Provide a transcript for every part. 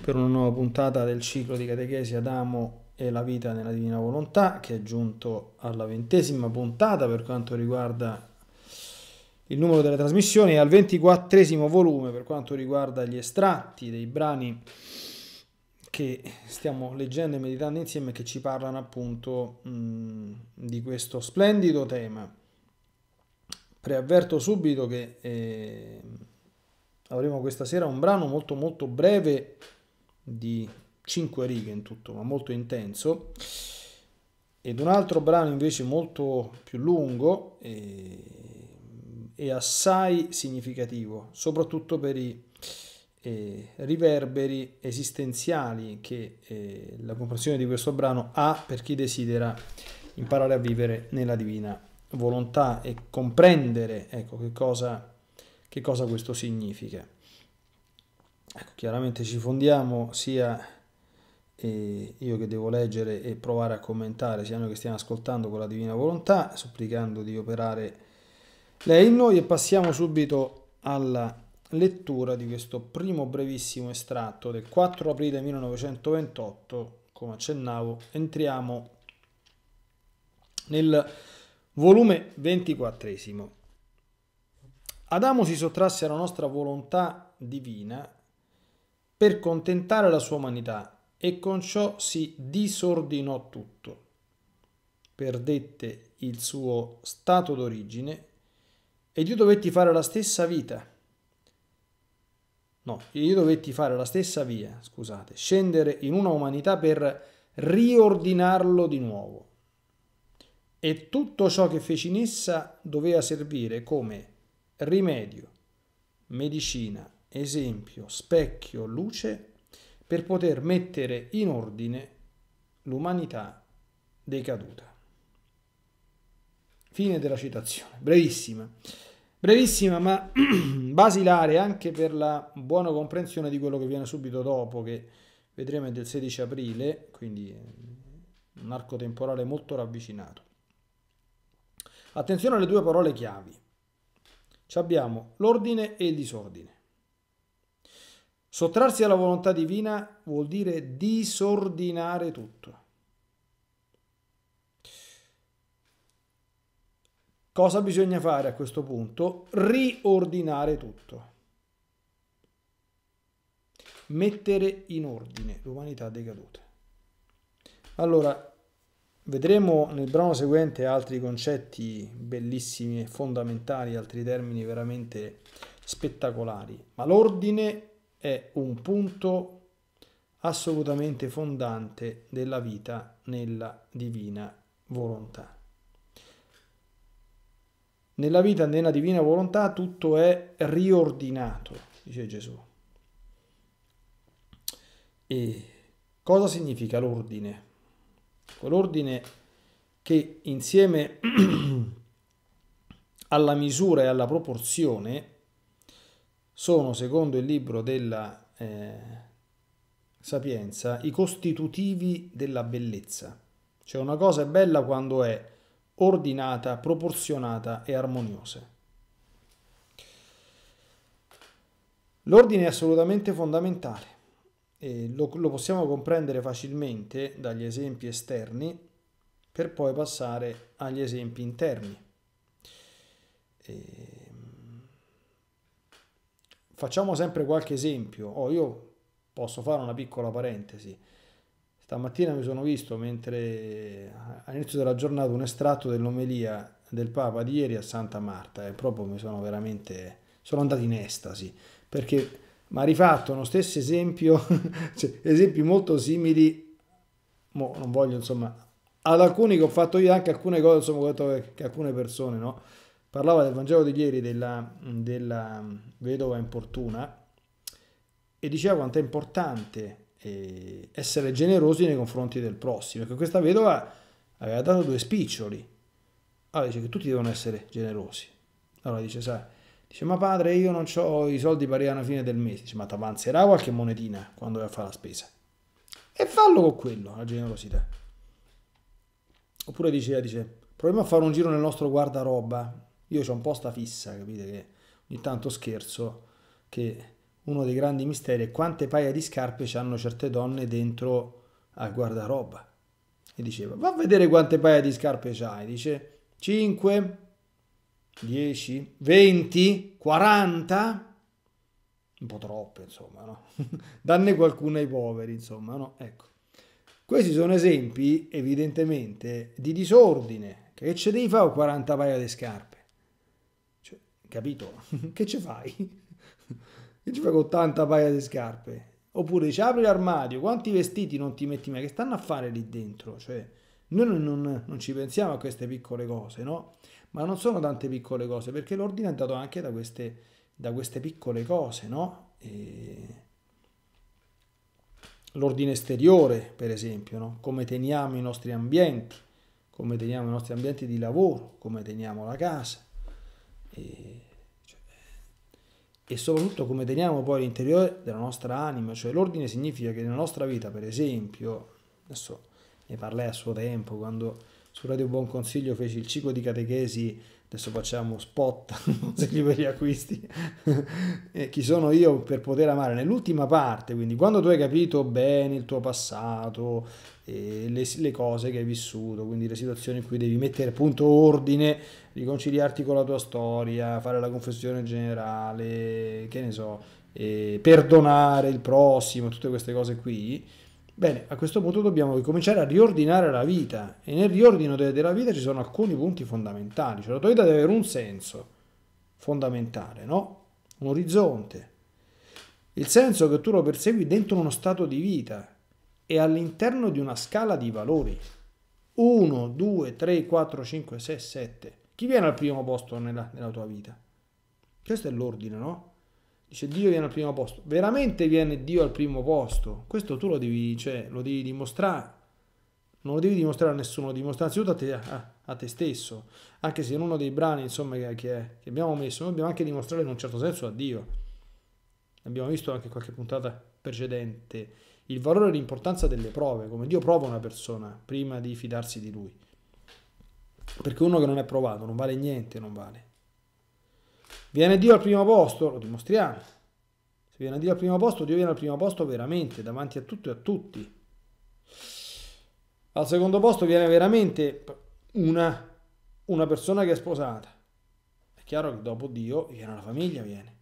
per una nuova puntata del ciclo di catechesi Adamo e la vita nella divina volontà che è giunto alla ventesima puntata per quanto riguarda il numero delle trasmissioni e al ventiquattresimo volume per quanto riguarda gli estratti dei brani che stiamo leggendo e meditando insieme che ci parlano appunto mh, di questo splendido tema. Preavverto subito che... Eh, avremo questa sera un brano molto molto breve di 5 righe in tutto, ma molto intenso ed un altro brano invece molto più lungo e, e assai significativo, soprattutto per i eh, riverberi esistenziali che eh, la comprensione di questo brano ha per chi desidera imparare a vivere nella divina volontà e comprendere ecco, che cosa è che cosa questo significa. Ecco, chiaramente ci fondiamo sia eh, io che devo leggere e provare a commentare, sia noi che stiamo ascoltando con la divina volontà, supplicando di operare lei in noi e passiamo subito alla lettura di questo primo brevissimo estratto del 4 aprile 1928, come accennavo, entriamo nel volume 24 Adamo si sottrasse alla nostra volontà divina per contentare la sua umanità e con ciò si disordinò tutto. Perdette il suo stato d'origine ed io dovetti fare la stessa vita. No, io dovetti fare la stessa via, scusate, scendere in una umanità per riordinarlo di nuovo. E tutto ciò che feci in essa doveva servire come rimedio, medicina, esempio, specchio, luce per poter mettere in ordine l'umanità decaduta. Fine della citazione, brevissima. Brevissima ma basilare anche per la buona comprensione di quello che viene subito dopo, che vedremo è del 16 aprile, quindi un arco temporale molto ravvicinato. Attenzione alle due parole chiavi abbiamo l'ordine e il disordine. Sottrarsi alla volontà divina vuol dire disordinare tutto. Cosa bisogna fare a questo punto? Riordinare tutto. Mettere in ordine l'umanità decaduta. Allora, Vedremo nel brano seguente altri concetti bellissimi e fondamentali, altri termini veramente spettacolari, ma l'ordine è un punto assolutamente fondante della vita nella divina volontà. Nella vita nella divina volontà tutto è riordinato, dice Gesù. E cosa significa l'ordine? L'ordine che insieme alla misura e alla proporzione sono, secondo il libro della eh, Sapienza, i costitutivi della bellezza. Cioè una cosa è bella quando è ordinata, proporzionata e armoniosa. L'ordine è assolutamente fondamentale eh, lo, lo possiamo comprendere facilmente dagli esempi esterni per poi passare agli esempi interni. E... Mm, facciamo sempre qualche esempio. Oh, io posso fare una piccola parentesi. Stamattina mi sono visto, mentre eh, all'inizio della giornata, un estratto dell'omelia del Papa di ieri a Santa Marta e proprio mi sono veramente... sono andato in estasi perché ma rifatto lo stesso esempio, cioè, esempi molto simili, mo, non voglio insomma, ad alcuni che ho fatto io, anche alcune cose insomma, ho detto che alcune persone, no? Parlava del Vangelo di ieri della, della vedova importuna e diceva quanto è importante eh, essere generosi nei confronti del prossimo, perché questa vedova aveva dato due spiccioli, allora dice che tutti devono essere generosi, allora dice sai, Dice, ma padre, io non ho i soldi per arrivare alla fine del mese. Dice, ma ti avanzerà qualche monetina quando vai a fare la spesa. E fallo con quello, la generosità. Oppure dice, dice proviamo a fare un giro nel nostro guardaroba. Io ho un po' sta fissa, capite che ogni tanto scherzo che uno dei grandi misteri è quante paia di scarpe hanno certe donne dentro al guardaroba. E diceva, va a vedere quante paia di scarpe c'hai. Dice, 5, 10, 20, 40, un po' troppe insomma, no? danne qualcuno ai poveri insomma, no? Ecco, questi sono esempi evidentemente di disordine, che ce devi fare 40 paia di scarpe? Cioè, capito? che ci fai? che ci fai con 80 paia di scarpe? Oppure dici apri l'armadio, quanti vestiti non ti metti mai? Che stanno a fare lì dentro? Cioè, noi non, non, non, ci pensiamo a queste piccole cose, no? Ma non sono tante piccole cose, perché l'ordine è dato anche da queste, da queste piccole cose, no? E l'ordine esteriore, per esempio, no? come teniamo i nostri ambienti, come teniamo i nostri ambienti di lavoro, come teniamo la casa e, cioè, e soprattutto come teniamo poi l'interiore della nostra anima, cioè l'ordine significa che nella nostra vita, per esempio, adesso ne parlai a suo tempo quando su Radio Buon Consiglio feci il ciclo di catechesi adesso facciamo spot se per gli acquisti chi sono io per poter amare nell'ultima parte quindi quando tu hai capito bene il tuo passato le, le, cose che hai vissuto quindi le situazioni in cui devi mettere punto ordine riconciliarti con la tua storia fare la confessione generale che ne so perdonare il prossimo tutte queste cose qui Bene, a questo punto dobbiamo ricominciare a riordinare la vita e nel riordino de della vita ci sono alcuni punti fondamentali, cioè la tua vita deve avere un senso fondamentale, no? Un orizzonte. Il senso che tu lo persegui dentro uno stato di vita e all'interno di una scala di valori. 1, 2, 3, 4, 5, 6, 7. Chi viene al primo posto nella, nella tua vita? Questo è l'ordine, no? Dice Dio viene al primo posto. Veramente viene Dio al primo posto. Questo tu lo devi, cioè, lo devi dimostrare. Non lo devi dimostrare a nessuno, lo devi dimostrare anzitutto a te, a, a te, stesso. Anche se in uno dei brani insomma, che, che, che abbiamo messo, noi dobbiamo anche dimostrare in un certo senso a Dio. Abbiamo visto anche qualche puntata precedente. Il valore e l'importanza delle prove, come Dio prova una persona prima di fidarsi di lui. Perché uno che non è provato non vale niente, non vale. Viene Dio al primo posto, lo dimostriamo. Se viene Dio al primo posto, Dio viene al primo posto veramente, davanti a tutto e a tutti. Al secondo posto viene veramente una, una persona che è sposata. È chiaro che dopo Dio viene la famiglia, viene.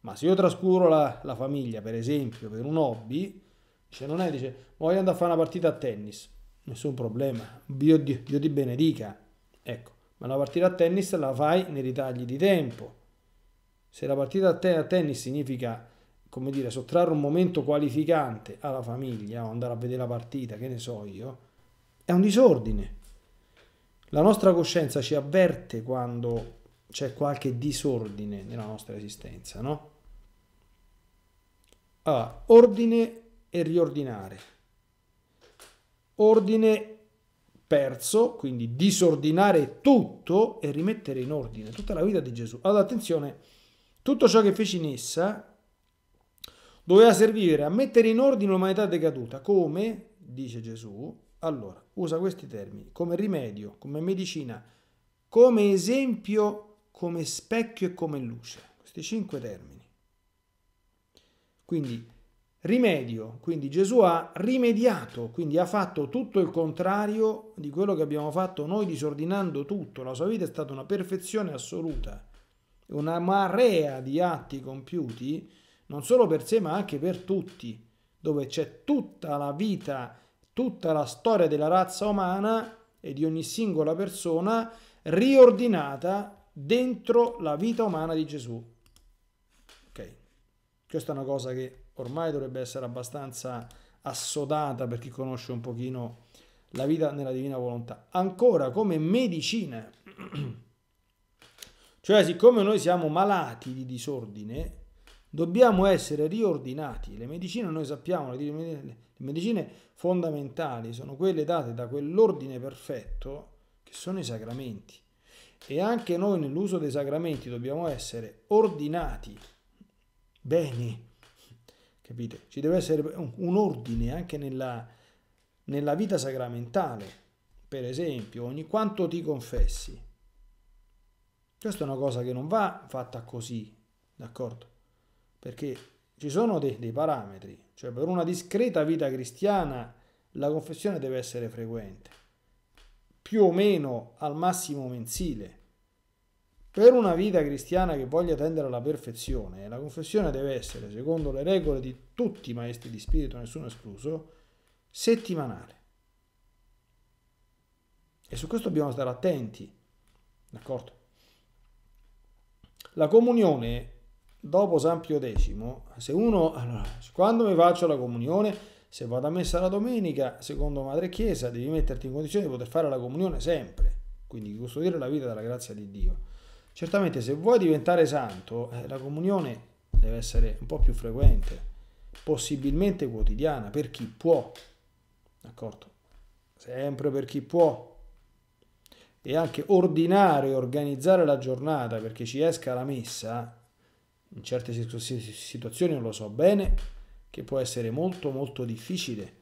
Ma se io trascuro la, la famiglia, per esempio, per un hobby, dice, non è, dice, voglio andare a fare una partita a tennis, nessun problema, Dio, Dio, Dio ti benedica. Ecco, ma la partita a tennis la fai nei ritagli di tempo. Se la partita a tennis significa, come dire, sottrarre un momento qualificante alla famiglia o andare a vedere la partita, che ne so io, è un disordine. La nostra coscienza ci avverte quando c'è qualche disordine nella nostra esistenza, no? Allora, ah, ordine e riordinare. Ordine perso, quindi disordinare tutto e rimettere in ordine tutta la vita di Gesù. Allora attenzione, tutto ciò che fece in essa doveva servire a mettere in ordine l'umanità decaduta, come, dice Gesù, allora, usa questi termini, come rimedio, come medicina, come esempio, come specchio e come luce. Questi cinque termini. Quindi rimedio, quindi Gesù ha rimediato, quindi ha fatto tutto il contrario di quello che abbiamo fatto noi disordinando tutto, la sua vita è stata una perfezione assoluta, una marea di atti compiuti, non solo per sé ma anche per tutti, dove c'è tutta la vita, tutta la storia della razza umana e di ogni singola persona riordinata dentro la vita umana di Gesù. Ok, questa è una cosa che ormai dovrebbe essere abbastanza assodata per chi conosce un pochino la vita nella divina volontà. Ancora come medicina. Cioè, siccome noi siamo malati di disordine, dobbiamo essere riordinati. Le medicine, noi sappiamo, le medicine fondamentali sono quelle date da quell'ordine perfetto che sono i sacramenti. E anche noi nell'uso dei sacramenti dobbiamo essere ordinati bene capite? Ci deve essere un ordine anche nella, nella vita sacramentale. Per esempio, ogni quanto ti confessi. Questa è una cosa che non va fatta così, d'accordo? Perché ci sono dei, dei parametri, cioè per una discreta vita cristiana la confessione deve essere frequente, più o meno al massimo mensile per una vita cristiana che voglia tendere alla perfezione, la confessione deve essere, secondo le regole di tutti i maestri di spirito, nessuno escluso, settimanale. E su questo dobbiamo stare attenti, d'accordo? La comunione dopo San Pio X, se uno, allora, quando mi faccio la comunione, se vado a messa la domenica, secondo Madre Chiesa, devi metterti in condizione di poter fare la comunione sempre, quindi custodire la vita della grazia di Dio. Certamente se vuoi diventare santo, eh, la comunione deve essere un po' più frequente, possibilmente quotidiana, per chi può, d'accordo? Sempre per chi può. E anche ordinare, organizzare la giornata perché ci esca la messa, in certe situazioni lo so bene, che può essere molto molto difficile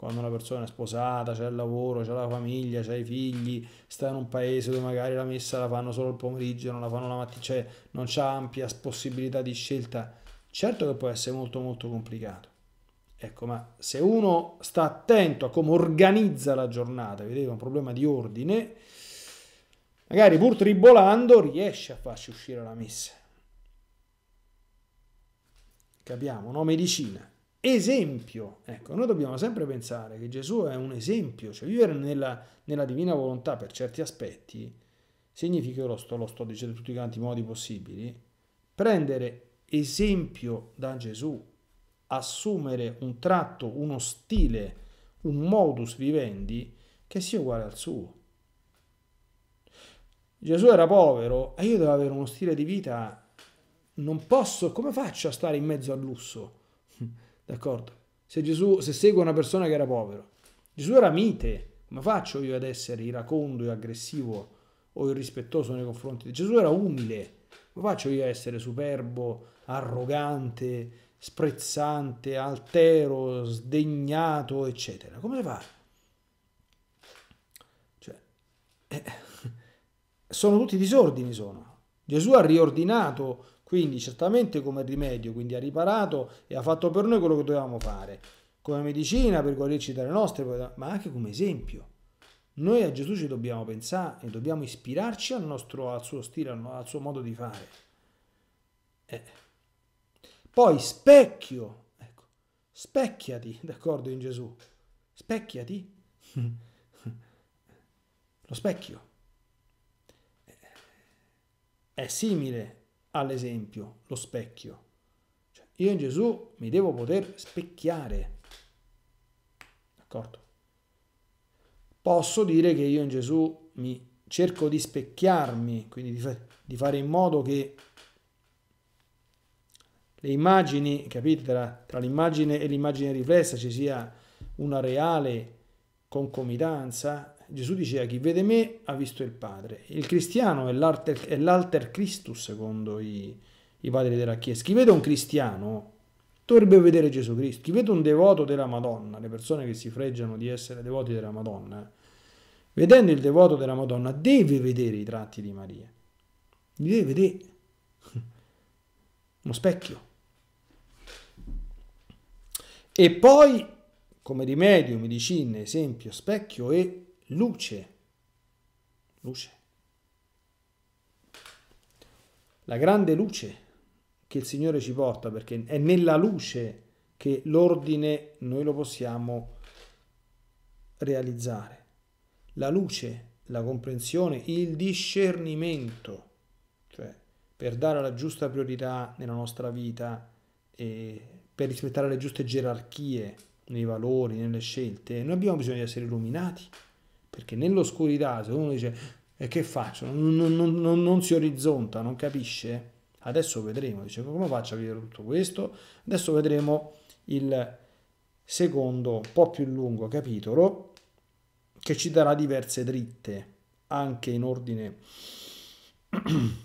quando una persona è sposata, c'è il lavoro, c'è la famiglia, c'è i figli, sta in un paese dove magari la messa la fanno solo il pomeriggio, non la fanno la mattina, cioè non c'è ampia possibilità di scelta. Certo che può essere molto molto complicato. Ecco, ma se uno sta attento a come organizza la giornata, vedete, è un problema di ordine, magari pur tribolando riesce a farci uscire la messa. Capiamo, no? Medicina esempio. Ecco, noi dobbiamo sempre pensare che Gesù è un esempio, cioè vivere nella, nella divina volontà per certi aspetti significa, lo sto, lo sto dicendo in tutti quanti i modi possibili, prendere esempio da Gesù, assumere un tratto, uno stile, un modus vivendi che sia uguale al suo. Gesù era povero e io devo avere uno stile di vita, non posso, come faccio a stare in mezzo al lusso? D'accordo? Se Gesù, se seguo una persona che era povero, Gesù era mite, come faccio io ad essere iracondo e aggressivo o irrispettoso nei confronti di Gesù? Era umile, come faccio io ad essere superbo, arrogante, sprezzante, altero, sdegnato, eccetera? Come si fa? Cioè, eh, sono tutti disordini, sono. Gesù ha riordinato quindi certamente come rimedio, quindi ha riparato e ha fatto per noi quello che dovevamo fare, come medicina per guarirci dalle nostre, ma anche come esempio. Noi a Gesù ci dobbiamo pensare e dobbiamo ispirarci al, nostro, al suo stile, al, suo modo di fare. Eh. Poi specchio, ecco, specchiati, d'accordo in Gesù, specchiati, lo specchio eh, è simile all'esempio, lo specchio. Cioè, io in Gesù mi devo poter specchiare. D'accordo? Posso dire che io in Gesù mi cerco di specchiarmi, quindi di, fa di fare in modo che le immagini, capite, tra, tra l'immagine e l'immagine riflessa ci sia una reale concomitanza Gesù diceva chi vede me ha visto il Padre. Il cristiano è l'alter, è l'alter Christus secondo i, i padri della Chiesa. Chi vede un cristiano dovrebbe vedere Gesù Cristo. Chi vede un devoto della Madonna, le persone che si freggiano di essere devoti della Madonna, vedendo il devoto della Madonna deve vedere i tratti di Maria. Li deve vedere. Uno specchio. E poi, come rimedio, medicina, esempio, specchio e luce, luce, la grande luce che il Signore ci porta, perché è nella luce che l'ordine noi lo possiamo realizzare. La luce, la comprensione, il discernimento, cioè per dare la giusta priorità nella nostra vita, per rispettare le giuste gerarchie nei valori, nelle scelte, noi abbiamo bisogno di essere illuminati. Perché nell'oscurità, se uno dice, e che faccio? Non, non, non, non, si orizzonta, non capisce? Adesso vedremo, dice, come faccio a vedere tutto questo? Adesso vedremo il secondo, un po' più lungo capitolo, che ci darà diverse dritte, anche in ordine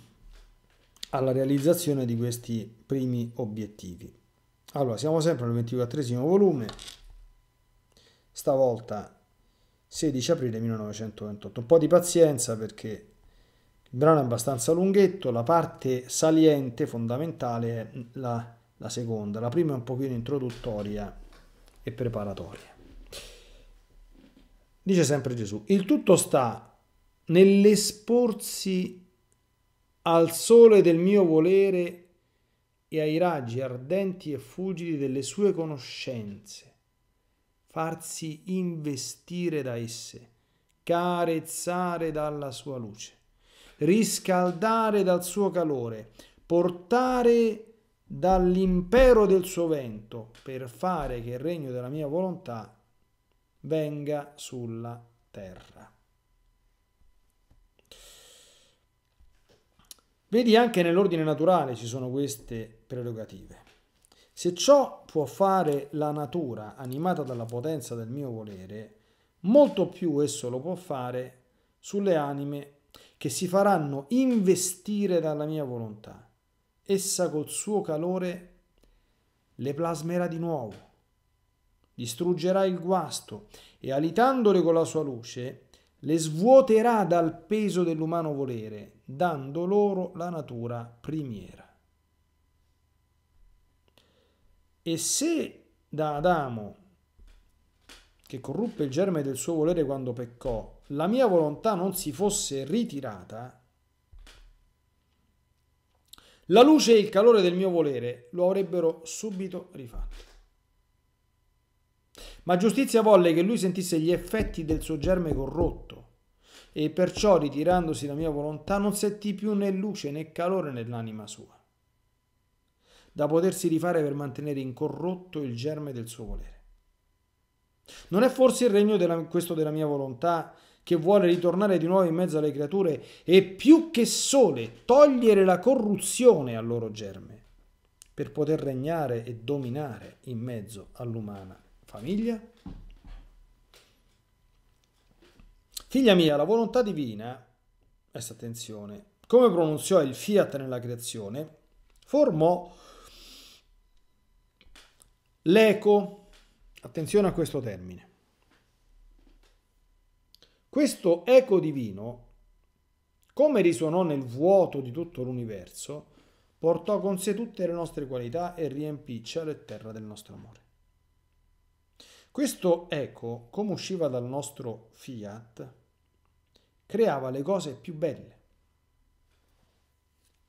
alla realizzazione di questi primi obiettivi. Allora, siamo sempre al 24 volume, stavolta 16 aprile 1928. Un po' di pazienza perché il brano è abbastanza lunghetto, la parte saliente, fondamentale, è la, la seconda, la prima è un pochino introduttoria e preparatoria. Dice sempre Gesù, il tutto sta nell'esporsi al sole del mio volere e ai raggi ardenti e fulgidi delle sue conoscenze farsi investire da esse, carezzare dalla sua luce, riscaldare dal suo calore, portare dall'impero del suo vento per fare che il regno della mia volontà venga sulla terra. Vedi anche nell'ordine naturale ci sono queste prerogative. Se ciò può fare la natura animata dalla potenza del mio volere, molto più esso lo può fare sulle anime che si faranno investire dalla mia volontà. Essa col suo calore le plasmerà di nuovo, distruggerà il guasto e alitandole con la sua luce le svuoterà dal peso dell'umano volere, dando loro la natura primiera. E se da Adamo, che corruppe il germe del suo volere quando peccò, la mia volontà non si fosse ritirata, la luce e il calore del mio volere lo avrebbero subito rifatto. Ma giustizia volle che lui sentisse gli effetti del suo germe corrotto e perciò ritirandosi la mia volontà non sentì più né luce né calore nell'anima sua da potersi rifare per mantenere incorrotto il germe del suo volere. Non è forse il regno della, questo della mia volontà che vuole ritornare di nuovo in mezzo alle creature e più che sole togliere la corruzione al loro germe per poter regnare e dominare in mezzo all'umana famiglia? Figlia mia, la volontà divina, questa attenzione, come pronunziò il fiat nella creazione, formò L'eco, attenzione a questo termine. Questo eco divino, come risuonò nel vuoto di tutto l'universo, portò con sé tutte le nostre qualità e riempì cielo e terra del nostro amore. Questo eco, come usciva dal nostro fiat, creava le cose più belle.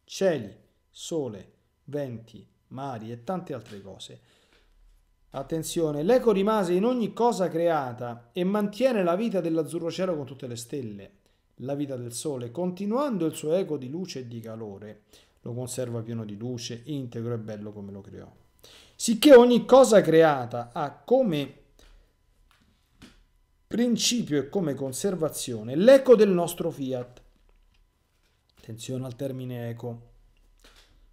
Cieli, sole, venti, mari e tante altre cose Attenzione, l'eco rimase in ogni cosa creata e mantiene la vita dell'azzurro cielo con tutte le stelle, la vita del sole, continuando il suo eco di luce e di calore. Lo conserva pieno di luce, integro e bello come lo creò. Sicché ogni cosa creata ha come principio e come conservazione l'eco del nostro fiat. Attenzione al termine eco.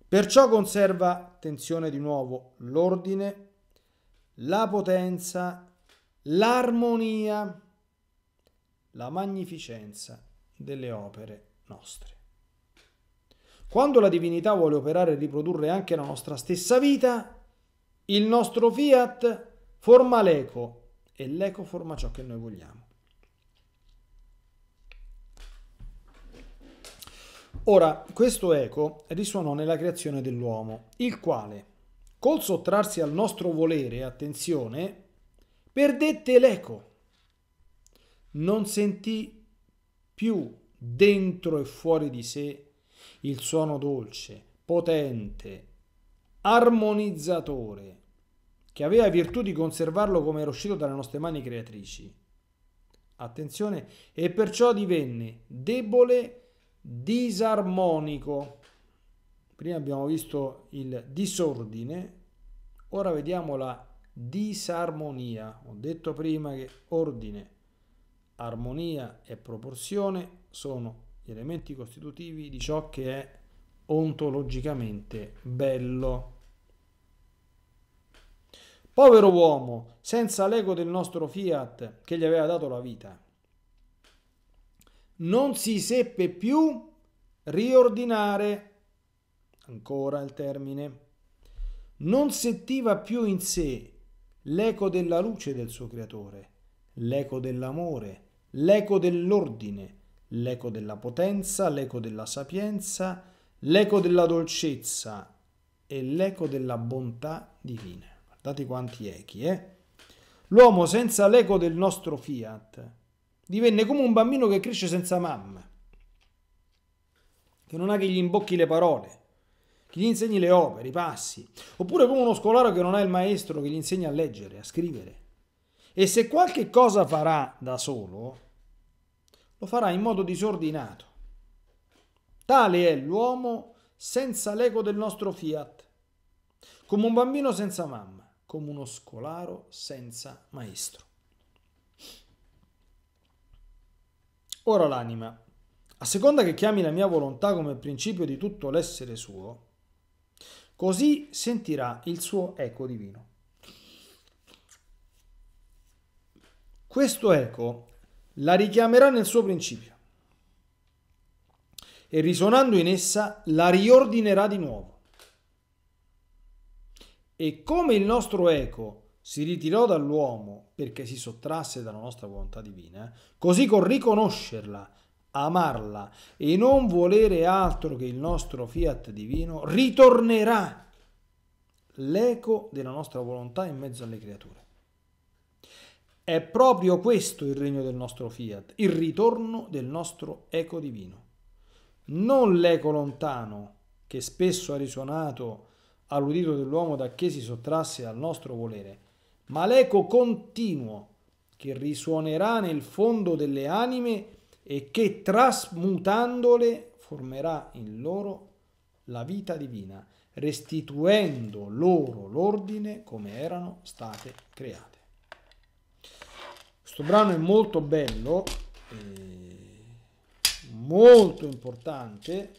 Perciò conserva, attenzione di nuovo, l'ordine, la potenza, l'armonia, la magnificenza delle opere nostre. Quando la divinità vuole operare e riprodurre anche la nostra stessa vita, il nostro fiat forma l'eco e l'eco forma ciò che noi vogliamo. Ora, questo eco risuonò nella creazione dell'uomo, il quale, col sottrarsi al nostro volere, attenzione, perdette l'eco. Non sentì più dentro e fuori di sé il suono dolce, potente, armonizzatore, che aveva virtù di conservarlo come era uscito dalle nostre mani creatrici. Attenzione, e perciò divenne debole, disarmonico. Prima abbiamo visto il disordine, ora vediamo la disarmonia. Ho detto prima che ordine, armonia e proporzione sono gli elementi costitutivi di ciò che è ontologicamente bello. Povero uomo, senza l'ego del nostro fiat che gli aveva dato la vita, non si seppe più riordinare ancora il termine, non sentiva più in sé l'eco della luce del suo creatore, l'eco dell'amore, l'eco dell'ordine, l'eco della potenza, l'eco della sapienza, l'eco della dolcezza e l'eco della bontà divina. Guardate quanti echi, eh? L'uomo senza l'eco del nostro fiat divenne come un bambino che cresce senza mamma, che non ha che gli imbocchi le parole, che gli insegni le opere, i passi, oppure come uno scolaro che non ha il maestro che gli insegna a leggere, a scrivere. E se qualche cosa farà da solo, lo farà in modo disordinato. Tale è l'uomo senza l'ego del nostro fiat, come un bambino senza mamma, come uno scolaro senza maestro. Ora l'anima, a seconda che chiami la mia volontà come principio di tutto l'essere suo, così sentirà il suo eco divino. Questo eco la richiamerà nel suo principio e risuonando in essa la riordinerà di nuovo. E come il nostro eco si ritirò dall'uomo perché si sottrasse dalla nostra volontà divina, così col riconoscerla amarla e non volere altro che il nostro fiat divino, ritornerà l'eco della nostra volontà in mezzo alle creature. È proprio questo il regno del nostro fiat, il ritorno del nostro eco divino. Non l'eco lontano che spesso ha risuonato all'udito dell'uomo da che si sottrasse al nostro volere, ma l'eco continuo che risuonerà nel fondo delle anime e che trasmutandole formerà in loro la vita divina, restituendo loro l'ordine come erano state create. Questo brano è molto bello, molto importante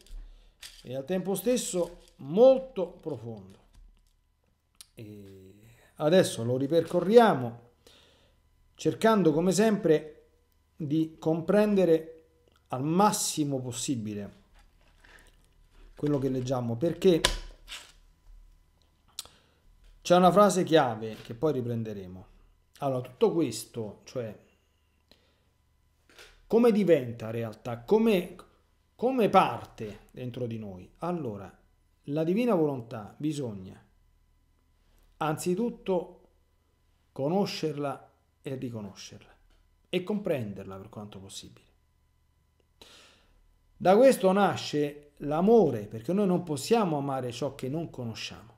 e al tempo stesso molto profondo. E adesso lo ripercorriamo cercando come sempre di comprendere al massimo possibile quello che leggiamo, perché c'è una frase chiave che poi riprenderemo. Allora, tutto questo, cioè, come diventa realtà, come, come parte dentro di noi? Allora, la divina volontà bisogna anzitutto conoscerla e riconoscerla e comprenderla per quanto possibile. Da questo nasce l'amore, perché noi non possiamo amare ciò che non conosciamo.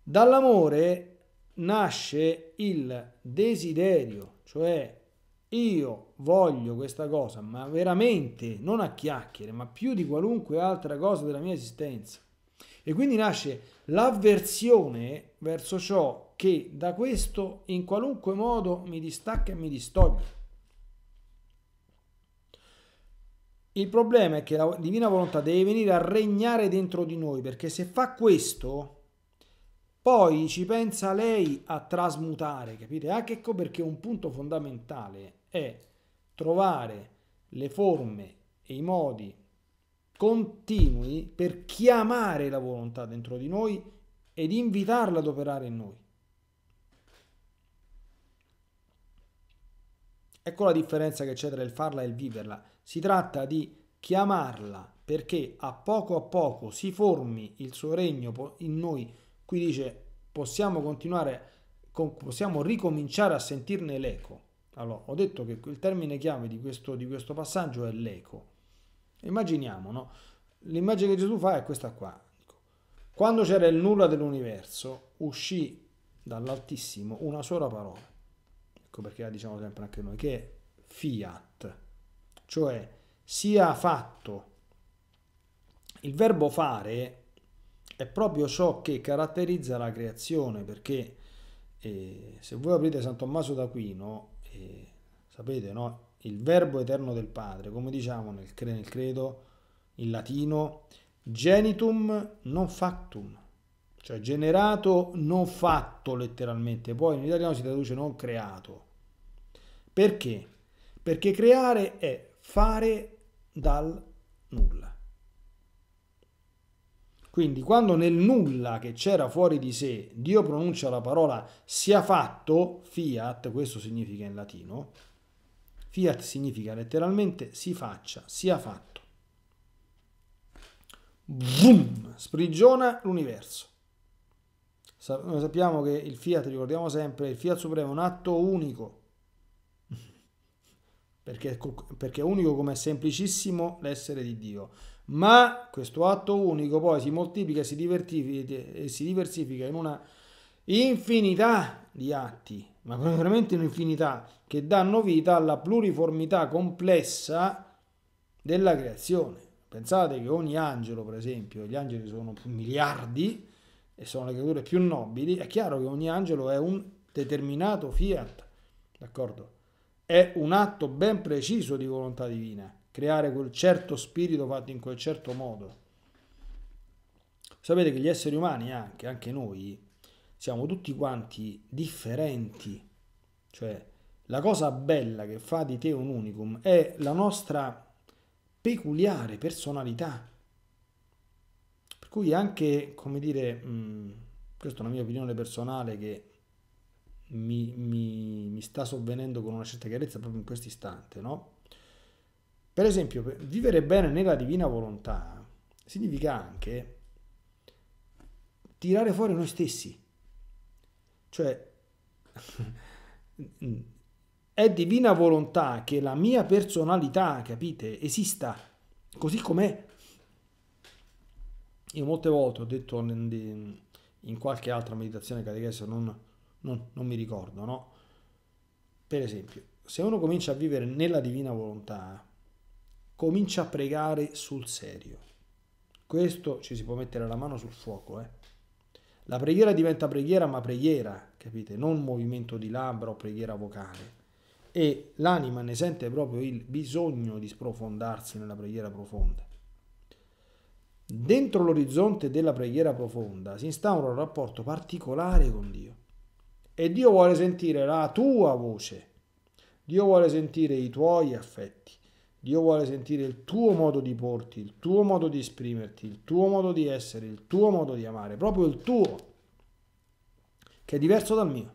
Dall'amore nasce il desiderio, cioè io voglio questa cosa, ma veramente non a chiacchiere, ma più di qualunque altra cosa della mia esistenza. E quindi nasce l'avversione verso ciò che da questo in qualunque modo mi distacca e mi distoglie. Il problema è che la divina volontà deve venire a regnare dentro di noi, perché se fa questo, poi ci pensa lei a trasmutare, capite? Anche ecco perché un punto fondamentale è trovare le forme e i modi continui per chiamare la volontà dentro di noi ed invitarla ad operare in noi. Ecco la differenza che c'è tra il farla e il viverla. Si tratta di chiamarla perché a poco a poco si formi il suo regno in noi. Qui dice possiamo continuare, possiamo ricominciare a sentirne l'eco. Allora, ho detto che il termine chiave di questo, di questo passaggio è l'eco. Immaginiamo, no? L'immagine che Gesù fa è questa qua. Quando c'era il nulla dell'universo, uscì dall'Altissimo una sola parola. Ecco perché la diciamo sempre anche noi, che è fiat, cioè sia fatto. Il verbo fare è proprio ciò che caratterizza la creazione, perché eh, se voi aprite San Tommaso d'Aquino, eh, sapete, no? il Verbo eterno del Padre, come diciamo nel, nel credo in latino, genitum non factum, cioè generato non fatto letteralmente, poi in italiano si traduce non creato. Perché? Perché creare è fare dal nulla. Quindi quando nel nulla che c'era fuori di sé Dio pronuncia la parola sia fatto, fiat, questo significa in latino, Fiat significa letteralmente si faccia, sia fatto. Boom! Sprigiona l'universo. Noi sappiamo che il Fiat, ricordiamo sempre, il Fiat Supremo è un atto unico. Perché, perché è unico come è semplicissimo l'essere di Dio. Ma questo atto unico poi si moltiplica e si diversifica in una infinità di atti ma veramente un'infinità, che danno vita alla pluriformità complessa della creazione. Pensate che ogni angelo, per esempio, gli angeli sono miliardi e sono le creature più nobili, è chiaro che ogni angelo è un determinato fiat, d'accordo? È un atto ben preciso di volontà divina, creare quel certo spirito fatto in quel certo modo. Sapete che gli esseri umani, anche, anche noi, siamo tutti quanti differenti, cioè la cosa bella che fa di te un unicum è la nostra peculiare personalità. Per cui anche, come dire, mh, mm, questa è una mia opinione personale che mi, mi, mi, sta sovvenendo con una certa chiarezza proprio in questo istante, no? Per esempio, vivere bene nella divina volontà significa anche tirare fuori noi stessi. Cioè, è divina volontà che la mia personalità, capite, esista così com'è. Io molte volte ho detto in qualche altra meditazione catechese, non, non, non mi ricordo, no? Per esempio, se uno comincia a vivere nella divina volontà, comincia a pregare sul serio. Questo ci si può mettere la mano sul fuoco, eh? La preghiera diventa preghiera, ma preghiera, capite? Non movimento di labbra o preghiera vocale. E l'anima ne sente proprio il bisogno di sprofondarsi nella preghiera profonda. Dentro l'orizzonte della preghiera profonda si instaura un rapporto particolare con Dio. E Dio vuole sentire la tua voce. Dio vuole sentire i tuoi affetti. Dio vuole sentire il tuo modo di porti, il tuo modo di esprimerti, il tuo modo di essere, il tuo modo di amare, proprio il tuo, che è diverso dal mio.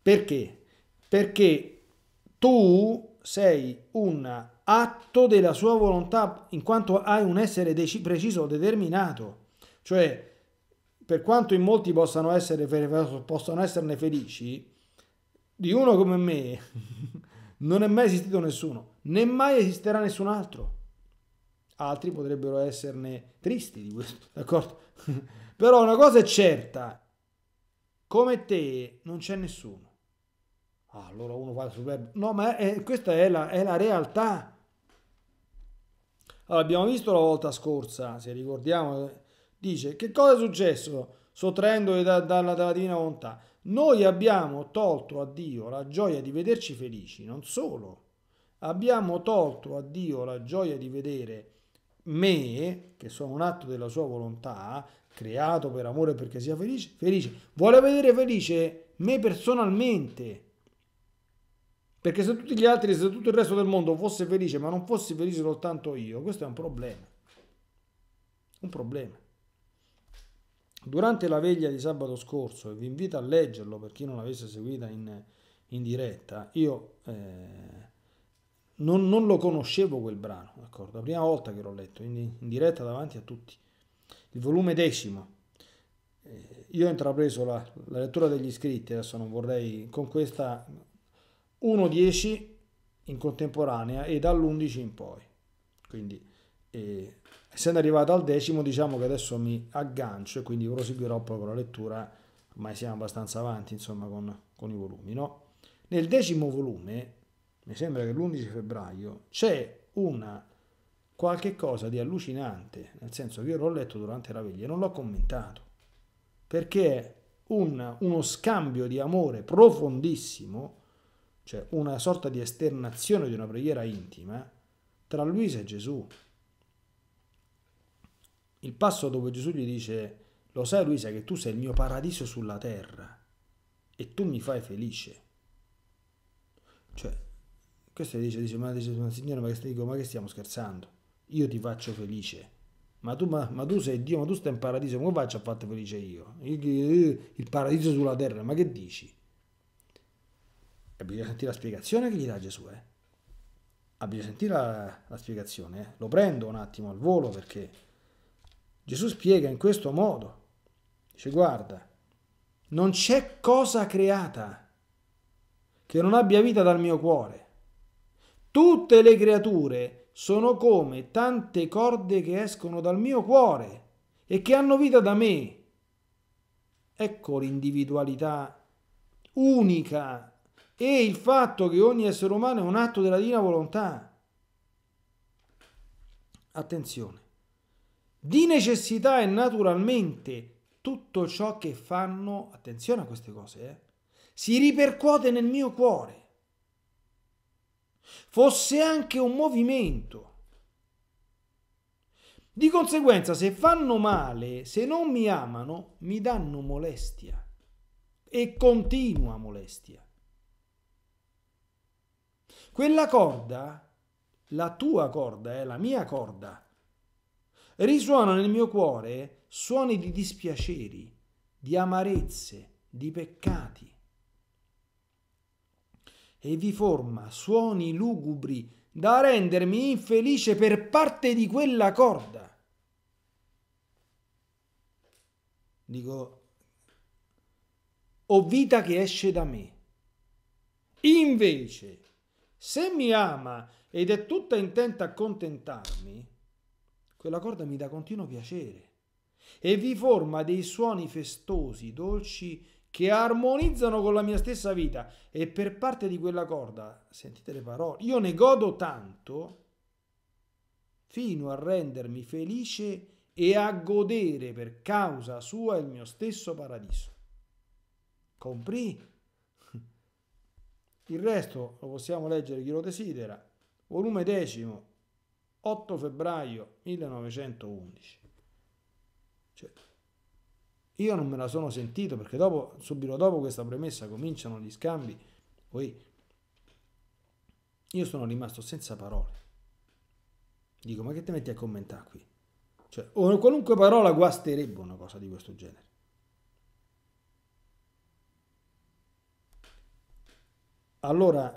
Perché? Perché tu sei un atto della sua volontà in quanto hai un essere dec- preciso, determinato. Cioè, per quanto in molti possano, essere, possano esserne felici, di uno come me non è mai esistito nessuno, né mai esisterà nessun altro. Altri potrebbero esserne tristi di questo, d'accordo? Però una cosa è certa, come te non c'è nessuno. Ah, allora uno va sul web. No, ma è, questa è la, è la realtà. Allora, abbiamo visto la volta scorsa, se ricordiamo, dice che cosa è successo sottraendo dalla da, da, da Divina Volontà? Noi abbiamo tolto a Dio la gioia di vederci felici, non solo. Abbiamo tolto a Dio la gioia di vedere me, che sono un atto della sua volontà, creato per amore perché sia felice, felice. Vuole vedere felice me personalmente. Perché se tutti gli altri, se tutto il resto del mondo fosse felice, ma non fosse felice soltanto io, questo è un problema. Un problema. Durante la veglia di sabato scorso, e vi invito a leggerlo per chi non l'avesse seguita in, in diretta, io eh, non, non, lo conoscevo quel brano, d'accordo? la prima volta che l'ho letto, in, in diretta davanti a tutti. Il volume decimo, eh, io ho intrapreso la, la, lettura degli scritti, adesso non vorrei, con questa 1.10 in contemporanea e dall'11 in poi, quindi... Eh, essendo arrivato al decimo diciamo che adesso mi aggancio e quindi proseguirò poi con la lettura ormai siamo abbastanza avanti insomma con, con i volumi no? nel decimo volume mi sembra che l'11 febbraio c'è una qualche cosa di allucinante nel senso che io l'ho letto durante la veglia non l'ho commentato perché è un, uno scambio di amore profondissimo cioè una sorta di esternazione di una preghiera intima tra Luisa e Gesù il passo dove Gesù gli dice, lo sai Luisa che tu sei il mio paradiso sulla terra e tu mi fai felice. Cioè, questo dice, dice, ma dice, ma signore, ma che, dico, ma che stiamo scherzando? Io ti faccio felice. Ma tu, ma, ma tu sei Dio, ma tu stai in paradiso, come faccio a farti felice io? Il paradiso sulla terra, ma che dici? E bisogna sentire la spiegazione che gli dà Gesù, eh? Ah, sentito la, la spiegazione, eh? Lo prendo un attimo al volo perché Gesù spiega in questo modo. Dice, guarda, non c'è cosa creata che non abbia vita dal mio cuore. Tutte le creature sono come tante corde che escono dal mio cuore e che hanno vita da me. Ecco l'individualità unica e il fatto che ogni essere umano è un atto della divina volontà. Attenzione, di necessità e naturalmente tutto ciò che fanno, attenzione a queste cose, eh, si ripercuote nel mio cuore. Fosse anche un movimento. Di conseguenza, se fanno male, se non mi amano, mi danno molestia e continua molestia. Quella corda, la tua corda, è eh, la mia corda risuonano nel mio cuore suoni di dispiaceri, di amarezze, di peccati. E vi forma suoni lugubri da rendermi infelice per parte di quella corda. Dico, ho vita che esce da me. Invece, se mi ama ed è tutta intenta a contentarmi, quella corda mi dà continuo piacere e vi forma dei suoni festosi, dolci, che armonizzano con la mia stessa vita e per parte di quella corda, sentite le parole, io ne godo tanto fino a rendermi felice e a godere per causa sua il mio stesso paradiso. Comprì? Il resto lo possiamo leggere chi lo desidera. Volume decimo, 8 febbraio 1911. Cioè, io non me la sono sentito perché dopo, subito dopo questa premessa cominciano gli scambi. Poi io sono rimasto senza parole. Dico, ma che ti metti a commentare qui? Cioè, qualunque parola guasterebbe una cosa di questo genere. Allora,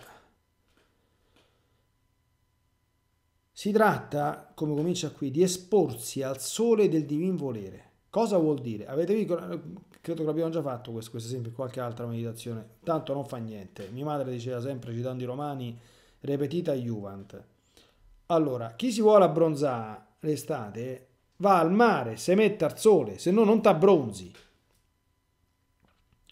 Si tratta, come comincia qui, di esporsi al sole del divin volere. Cosa vuol dire? Avete visto, credo che l'abbiamo già fatto questo, questo esempio in qualche altra meditazione, tanto non fa niente. Mia madre diceva sempre, citando i romani, repetita juvent. Allora, chi si vuole abbronzare l'estate va al mare, si mette al sole, se no non ti abbronzi.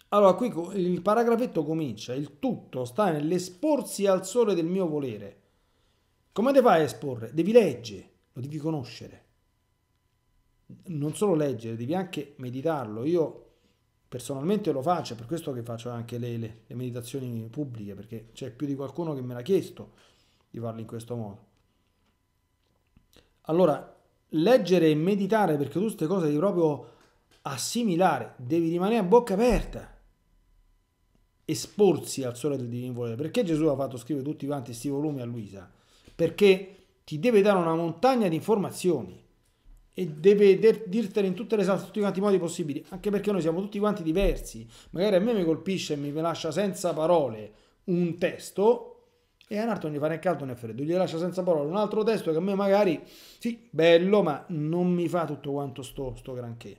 Allora, qui il paragrafetto comincia, il tutto sta nell'esporsi al sole del mio volere. Come te fai a esporre? Devi leggere, lo devi conoscere. Non solo leggere, devi anche meditarlo. Io personalmente lo faccio, è per questo che faccio anche le, le, le meditazioni pubbliche, perché c'è più di qualcuno che me l'ha chiesto di farlo in questo modo. Allora, leggere e meditare, perché tu queste cose devi proprio assimilare, devi rimanere a bocca aperta, esporsi al sole del divino volere. Perché Gesù ha fatto scrivere tutti quanti questi volumi a Luisa? perché ti deve dare una montagna di informazioni e deve dirtele in tutte le salse, tutti quanti i modi possibili, anche perché noi siamo tutti quanti diversi. Magari a me mi colpisce e mi lascia senza parole un testo e a un altro non gli fa né caldo né freddo, gli lascia senza parole un altro testo che a me magari, sì, bello, ma non mi fa tutto quanto sto, sto granché.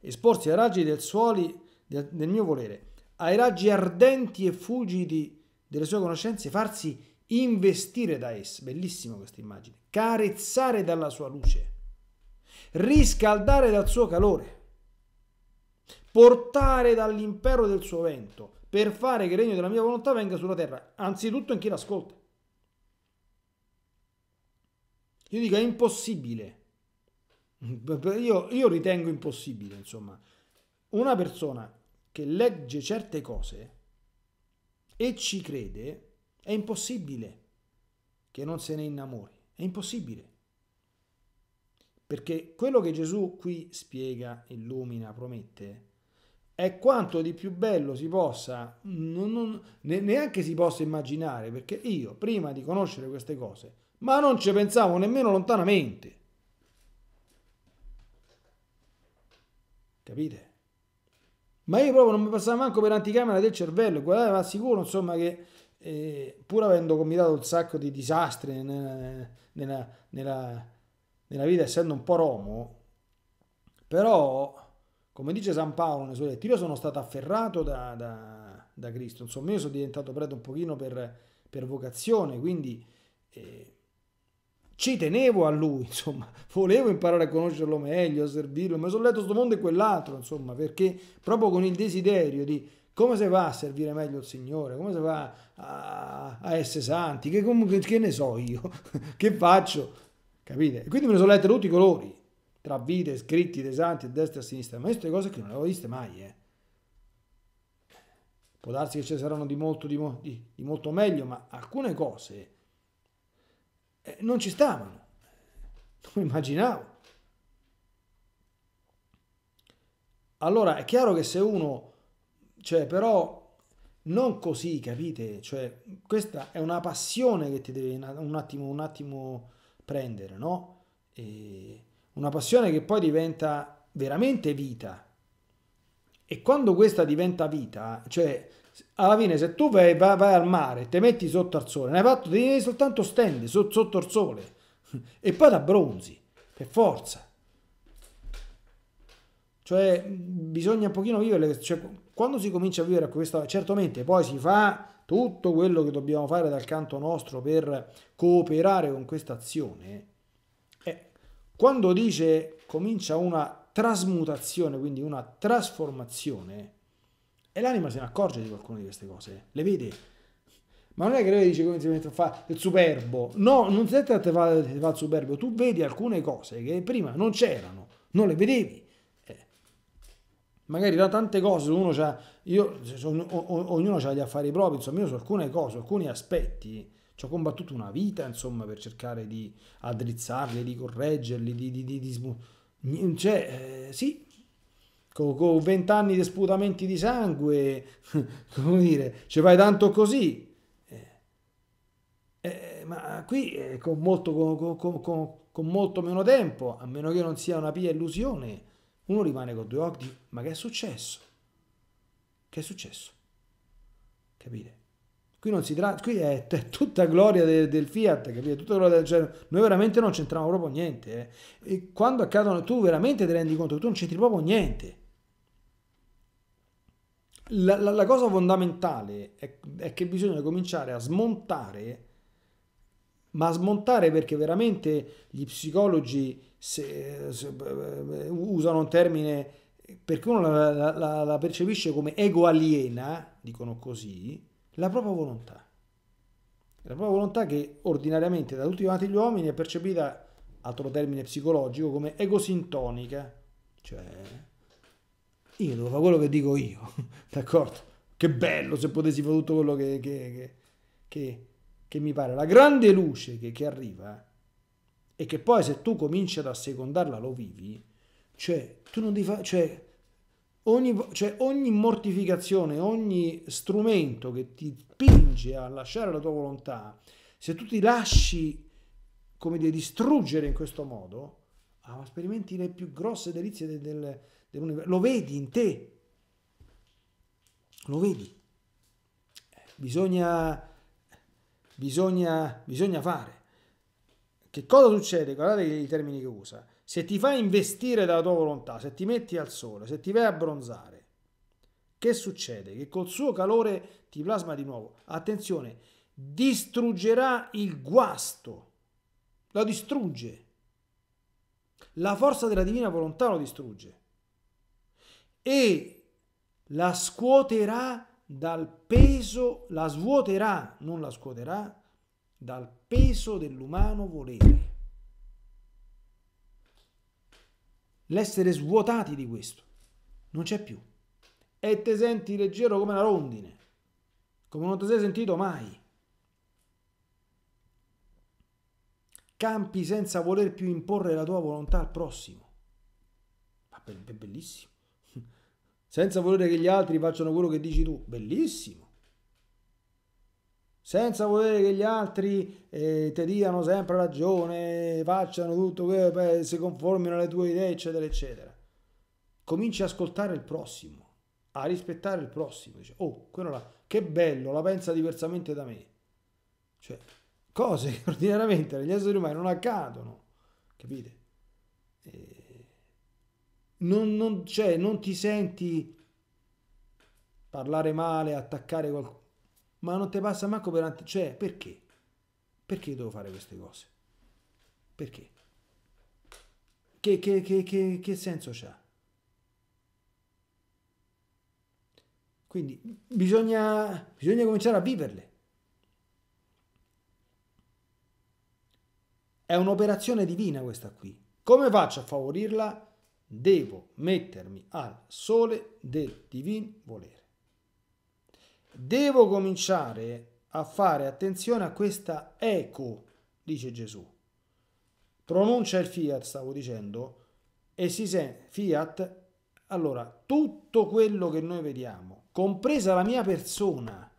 Esporsi ai raggi del sole del mio volere, ai raggi ardenti e fulgidi delle sue conoscenze, farsi investire da essa, bellissima questa immagine, carezzare dalla sua luce, riscaldare dal suo calore, portare dall'impero del suo vento, per fare che il regno della mia volontà venga sulla terra, anzitutto in chi l'ascolta. Io dico è impossibile, io, io ritengo impossibile, insomma, una persona che legge certe cose e ci crede, è impossibile che non se ne innamori, è impossibile. Perché quello che Gesù qui spiega, illumina, promette, è quanto di più bello si possa, non, non, neanche si possa immaginare, perché io prima di conoscere queste cose, ma non ci pensavo nemmeno lontanamente. Capite? Ma io proprio non mi passavo manco per anticamera del cervello, guardate, ma sicuro insomma che eh, pur avendo combinato un sacco di disastri nella, nella, nella, nella vita, essendo un po' romo, però, come dice San Paolo nelle sue lettere, io sono stato afferrato da, da, da, Cristo, insomma io sono diventato prete un pochino per, per vocazione, quindi... Eh, ci tenevo a lui, insomma, volevo imparare a conoscerlo meglio, a servirlo, ma sono letto questo mondo e quell'altro, insomma, perché proprio con il desiderio di come si va a servire meglio il Signore? Come si va a, a essere santi? Che, che ne so io? che faccio? Capite? E quindi me ne sono letto tutti i colori, tra vite, scritti dei santi, a destra e a sinistra, ma queste cose che non le avevo viste mai, eh. Può darsi che ce ne saranno di molto, di, di, di molto meglio, ma alcune cose eh, non ci stavano. Non immaginavo. Allora è chiaro che se uno cioè, però non così, capite? Cioè, questa è una passione che ti deve un attimo, un attimo prendere, no? E una passione che poi diventa veramente vita. E quando questa diventa vita, cioè, alla fine se tu vai, vai, vai al mare, ti metti sotto al sole, ne hai fatto, devi soltanto stand sotto, sotto al sole e poi ti abbronzi, per forza. Cioè bisogna un pochino vivere, cioè, quando si comincia a vivere a questa, certamente poi si fa tutto quello che dobbiamo fare dal canto nostro per cooperare con questa azione. Eh, quando dice comincia una trasmutazione, quindi una trasformazione, e l'anima se ne accorge di qualcuna di queste cose, le vede. Ma non è che lei dice come si mette a fare il superbo. No, non si tratta di fare il superbo, tu vedi alcune cose che prima non c'erano, non le vedevi magari da tante cose uno c'ha, io, ognuno ha gli affari propri, insomma io su alcune cose, su alcuni aspetti ci ho combattuto una vita insomma per cercare di addrizzarli, di correggerli, di... di, di, di cioè, eh, sì, con, vent'anni di sputamenti di sangue, come dire, ci fai tanto così. Eh, eh ma qui eh, con, molto, con, con, con, molto, meno tempo, a meno che non sia una pia illusione, uno rimane con due occhi, ma che è successo? Che è successo? Capite? Qui non si tratta, qui è, è tutta gloria de, del Fiat, capite? Tutta gloria del genere. Noi veramente non c'entriamo proprio niente. Eh. quando accadono, tu veramente ti rendi conto che tu non c'entri proprio niente. La, la, la cosa fondamentale è, è che bisogna cominciare a smontare, ma a smontare perché veramente gli psicologi se, se, usano un termine, perché uno la, la, la percepisce come ego aliena, dicono così, la propria volontà. La propria volontà che ordinariamente da tutti quanti gli uomini è percepita, altro termine psicologico, come egosintonica, cioè io devo fare quello che dico io, d'accordo? Che bello se potessi fare tutto quello che, che, che, che mi pare. La grande luce che, arriva e che poi se tu cominci ad assecondarla lo vivi, cioè tu non ti fa, cioè, ogni, cioè ogni mortificazione, ogni strumento che ti spinge a lasciare la tua volontà, se tu ti lasci come dire distruggere in questo modo, ah, ma sperimenti le più grosse delizie del, del, dell'universo, lo vedi in te, lo vedi, eh, bisogna, bisogna, bisogna fare. Che cosa succede? Guardate i termini che usa. Se ti fai investire dalla tua volontà, se ti metti al sole, se ti vai a bronzare, che succede? Che col suo calore ti plasma di nuovo. Attenzione, distruggerà il guasto, lo distrugge. La forza della divina volontà lo distrugge e la scuoterà dal peso, la svuoterà, non la scuoterà, dal peso peso dell'umano volere. L'essere svuotati di questo. Non c'è più. E te senti leggero come una rondine, come non ti sei sentito mai. Campi senza voler più imporre la tua volontà al prossimo. Ma è bellissimo. Senza volere che gli altri facciano quello che dici tu. Bellissimo senza volere che gli altri eh, ti diano sempre ragione, facciano tutto, quello che, si conformino alle tue idee, eccetera, eccetera. Cominci a ascoltare il prossimo, a rispettare il prossimo. Dice, oh, quello là, che bello, la pensa diversamente da me. Cioè, cose che ordinariamente negli esseri umani non accadono, capite? Eh, non, non, cioè, non ti senti parlare male, attaccare qualcuno ma non ti passa manco per... Ante- cioè, perché? Perché devo fare queste cose? Perché? Che, che, che, che senso c'ha? Quindi bisogna, bisogna cominciare a viverle. È un'operazione divina questa qui. Come faccio a favorirla? Devo mettermi al sole del divin volere. Devo cominciare a fare attenzione a questa eco, dice Gesù. Pronuncia il fiat, stavo dicendo, e si sente fiat. Allora, tutto quello che noi vediamo, compresa la mia persona,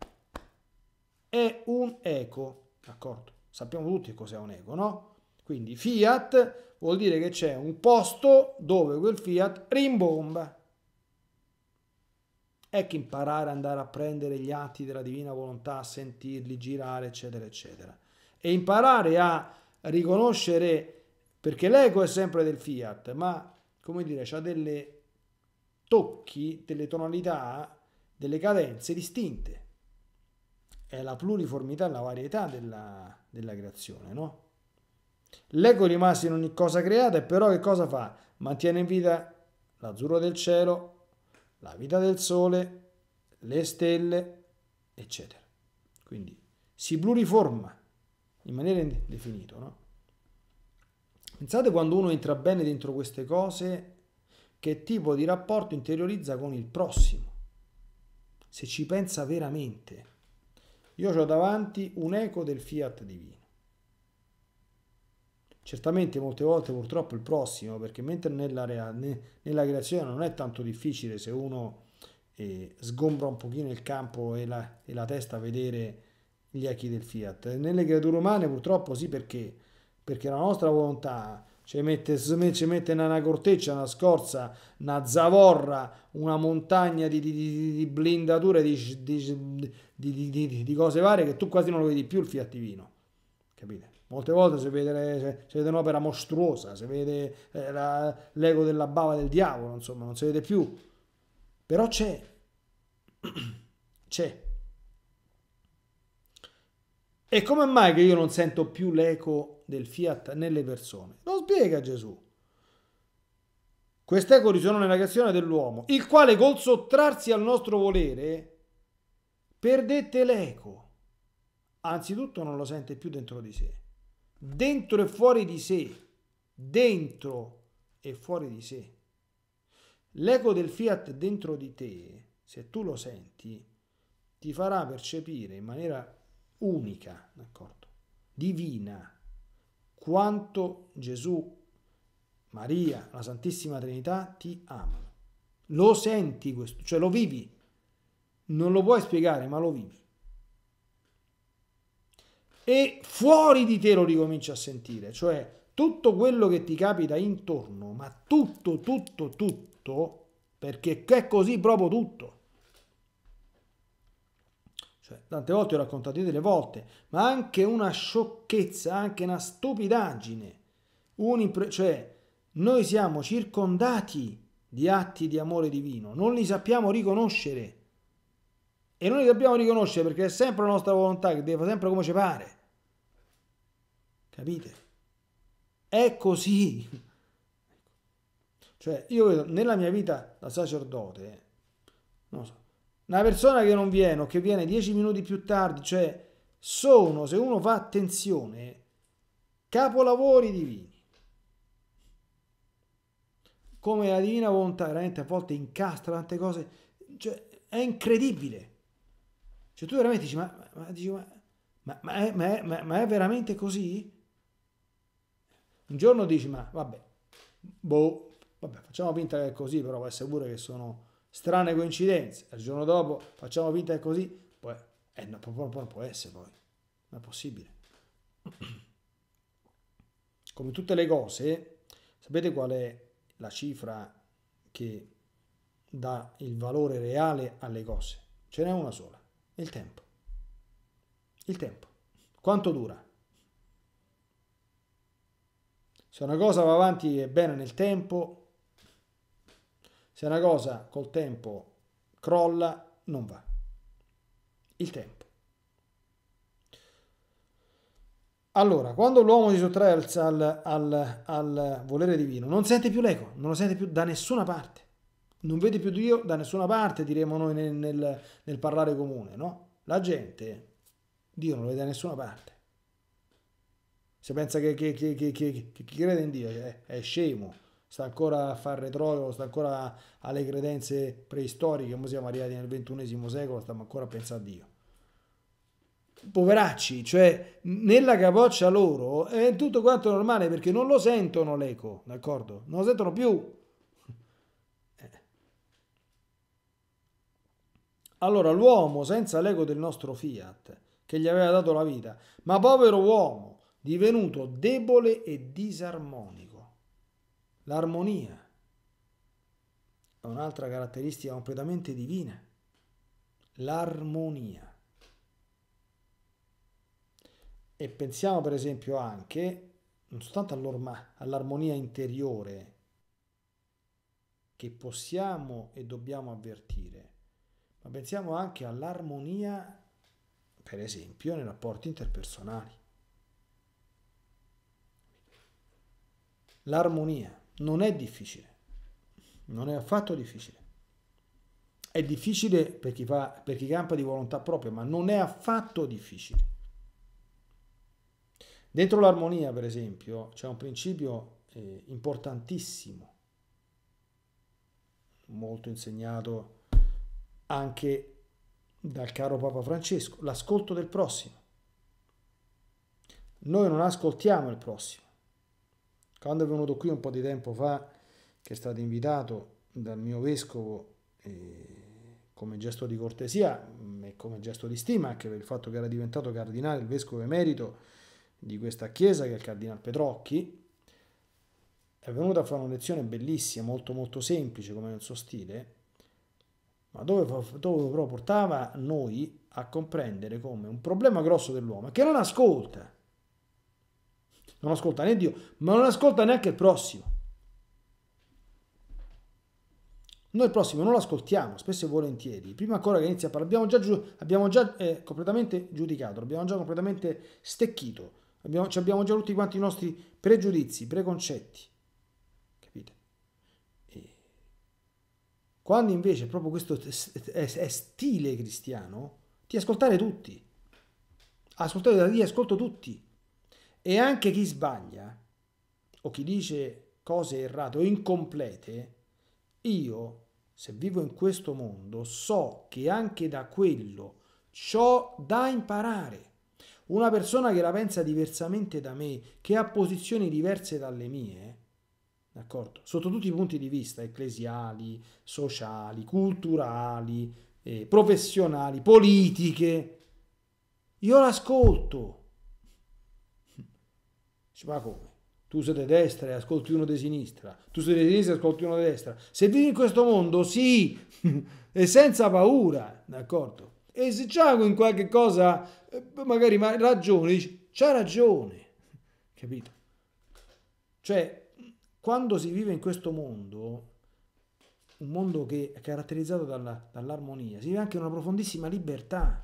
è un eco, d'accordo? Sappiamo tutti cos'è un eco, no? Quindi fiat vuol dire che c'è un posto dove quel fiat rimbomba è che imparare ad andare a prendere gli atti della divina volontà, sentirli, girare, eccetera, eccetera. E imparare a riconoscere, perché l'ego è sempre del fiat, ma come dire, ha delle tocchi, delle tonalità, delle cadenze distinte. È la pluriformità, la varietà della, della creazione, no? L'ego rimase in ogni cosa creata però che cosa fa? Mantiene in vita l'azzurro del cielo, la vita del Sole, le stelle, eccetera. Quindi si pluriforma in maniera indefinita. No? Pensate quando uno entra bene dentro queste cose, che tipo di rapporto interiorizza con il prossimo, se ci pensa veramente. Io ho davanti un eco del fiat divino. Certamente molte volte purtroppo il prossimo, perché mentre nella, rea- nella creazione non è tanto difficile se uno eh, sgombra un pochino il campo e la, e la testa a vedere gli echi del fiat. Nelle creature umane purtroppo sì perché, perché la nostra volontà ci mette, ci mette una corteccia, una scorza, una zavorra, una montagna di, di, di, di blindature, di, cose varie che tu quasi non lo vedi più il fiat divino. Capite? Molte volte si vede, si vede un'opera mostruosa, si vede eh, la, l'ego della bava del diavolo, insomma, non si vede più. Però c'è, c'è. E come mai che io non sento più l'eco del fiat nelle persone? Lo spiega Gesù. Quest'eco risuona nella creazione dell'uomo, il quale col sottrarsi al nostro volere perdette l'eco. Anzitutto non lo sente più dentro di sé dentro e fuori di sé, dentro e fuori di sé. L'eco del fiat dentro di te, se tu lo senti, ti farà percepire in maniera unica, d'accordo, divina, quanto Gesù, Maria, la Santissima Trinità ti amano. Lo senti questo, cioè lo vivi. Non lo puoi spiegare, ma lo vivi e fuori di te lo ricominci a sentire, cioè tutto quello che ti capita intorno, ma tutto, tutto, tutto, perché è così proprio tutto. Cioè, tante volte ho raccontato io delle volte, ma anche una sciocchezza, anche una stupidaggine. Un cioè, noi siamo circondati di atti di amore divino, non li sappiamo riconoscere. E non li dobbiamo riconoscere perché è sempre la nostra volontà che deve sempre come ci pare. Capite? È così. Cioè, io vedo nella mia vita da sacerdote, non so, una persona che non viene o che viene dieci minuti più tardi, cioè, sono, se uno fa attenzione, capolavori divini. Come la divina volontà veramente a volte incastra tante cose, cioè, è incredibile. Cioè tu veramente dici, ma, ma, dici, ma, ma, ma, è, ma, è, ma è veramente così? Un giorno dici, ma vabbè, boh, vabbè, facciamo finta che è così, però vai pure che sono strane coincidenze. Il giorno dopo facciamo finta che è così, poi eh, non, può, non può essere poi, non è possibile. Come tutte le cose, sapete qual è la cifra che dà il valore reale alle cose? Ce n'è una sola, il tempo. Il tempo. Quanto dura? Se una cosa va avanti e bene nel tempo, se una cosa col tempo crolla, non va. Il tempo. Allora, quando l'uomo si sottrae al, al, al, al, volere divino, non sente più l'eco, non lo sente più da nessuna parte, non vede più Dio da nessuna parte, diremo noi nel, nel, nel parlare comune, no? La gente, Dio non lo vede da nessuna parte. Se pensa che chi, chi, chi, chi crede in Dio è, è, scemo, sta ancora a fare retrogrado, sta ancora alle credenze preistoriche, ora siamo arrivati nel ventunesimo secolo, stiamo ancora a pensare a Dio. Poveracci, cioè nella capoccia loro è tutto quanto normale perché non lo sentono l'eco, d'accordo? Non lo sentono più. Eh. Allora l'uomo senza l'eco del nostro fiat che gli aveva dato la vita, ma povero uomo, divenuto debole e disarmonico. L'armonia è un'altra caratteristica completamente divina. L'armonia. E pensiamo per esempio anche, non soltanto all'armonia interiore, che possiamo e dobbiamo avvertire, ma pensiamo anche all'armonia, per esempio, nei rapporti interpersonali. l'armonia. Non è difficile, non è affatto difficile. È difficile per chi, fa, per chi campa di volontà propria, ma non è affatto difficile. Dentro l'armonia, per esempio, c'è un principio eh, importantissimo, molto insegnato anche dal caro Papa Francesco, l'ascolto del prossimo. Noi non ascoltiamo il prossimo quando è venuto qui un po' di tempo fa, che è stato invitato dal mio vescovo eh, come gesto di cortesia mm, e come gesto di stima, anche per il fatto che era diventato cardinale, il vescovo emerito di questa chiesa, che è il cardinale Petrocchi, è venuto a fare una lezione bellissima, molto molto semplice come nel suo stile, ma dove, dove però portava noi a comprendere come un problema grosso dell'uomo, che non ascolta, non ascolta né Dio, ma non ascolta neanche il prossimo. Noi il prossimo non lo ascoltiamo, spesso e volentieri. Prima ancora che inizia a parlare, abbiamo già, giu, abbiamo già eh, completamente giudicato, abbiamo già completamente stecchito, abbiamo, abbiamo già tutti quanti i nostri pregiudizi, preconcetti. Capite? E quando invece proprio questo è stile cristiano, ti ascoltare tutti, ascoltare da lì, ascolto tutti. E anche chi sbaglia o chi dice cose errate o incomplete, io, se vivo in questo mondo, so che anche da quello ciò da imparare. Una persona che la pensa diversamente da me, che ha posizioni diverse dalle mie, d'accordo? Sotto tutti i punti di vista, ecclesiali, sociali, culturali, eh, professionali, politiche, io l'ascolto Dice, ma come? Tu sei di destra e ascolti uno di sinistra, tu sei di sinistra e ascolti uno di destra. Se vivi in questo mondo, sì, e senza paura, d'accordo? E se c'è in qualche cosa, eh, magari ma ragione, dici, c'ha ragione, capito? Cioè, quando si vive in questo mondo, un mondo che è caratterizzato dalla, dall'armonia, si vive anche una profondissima libertà.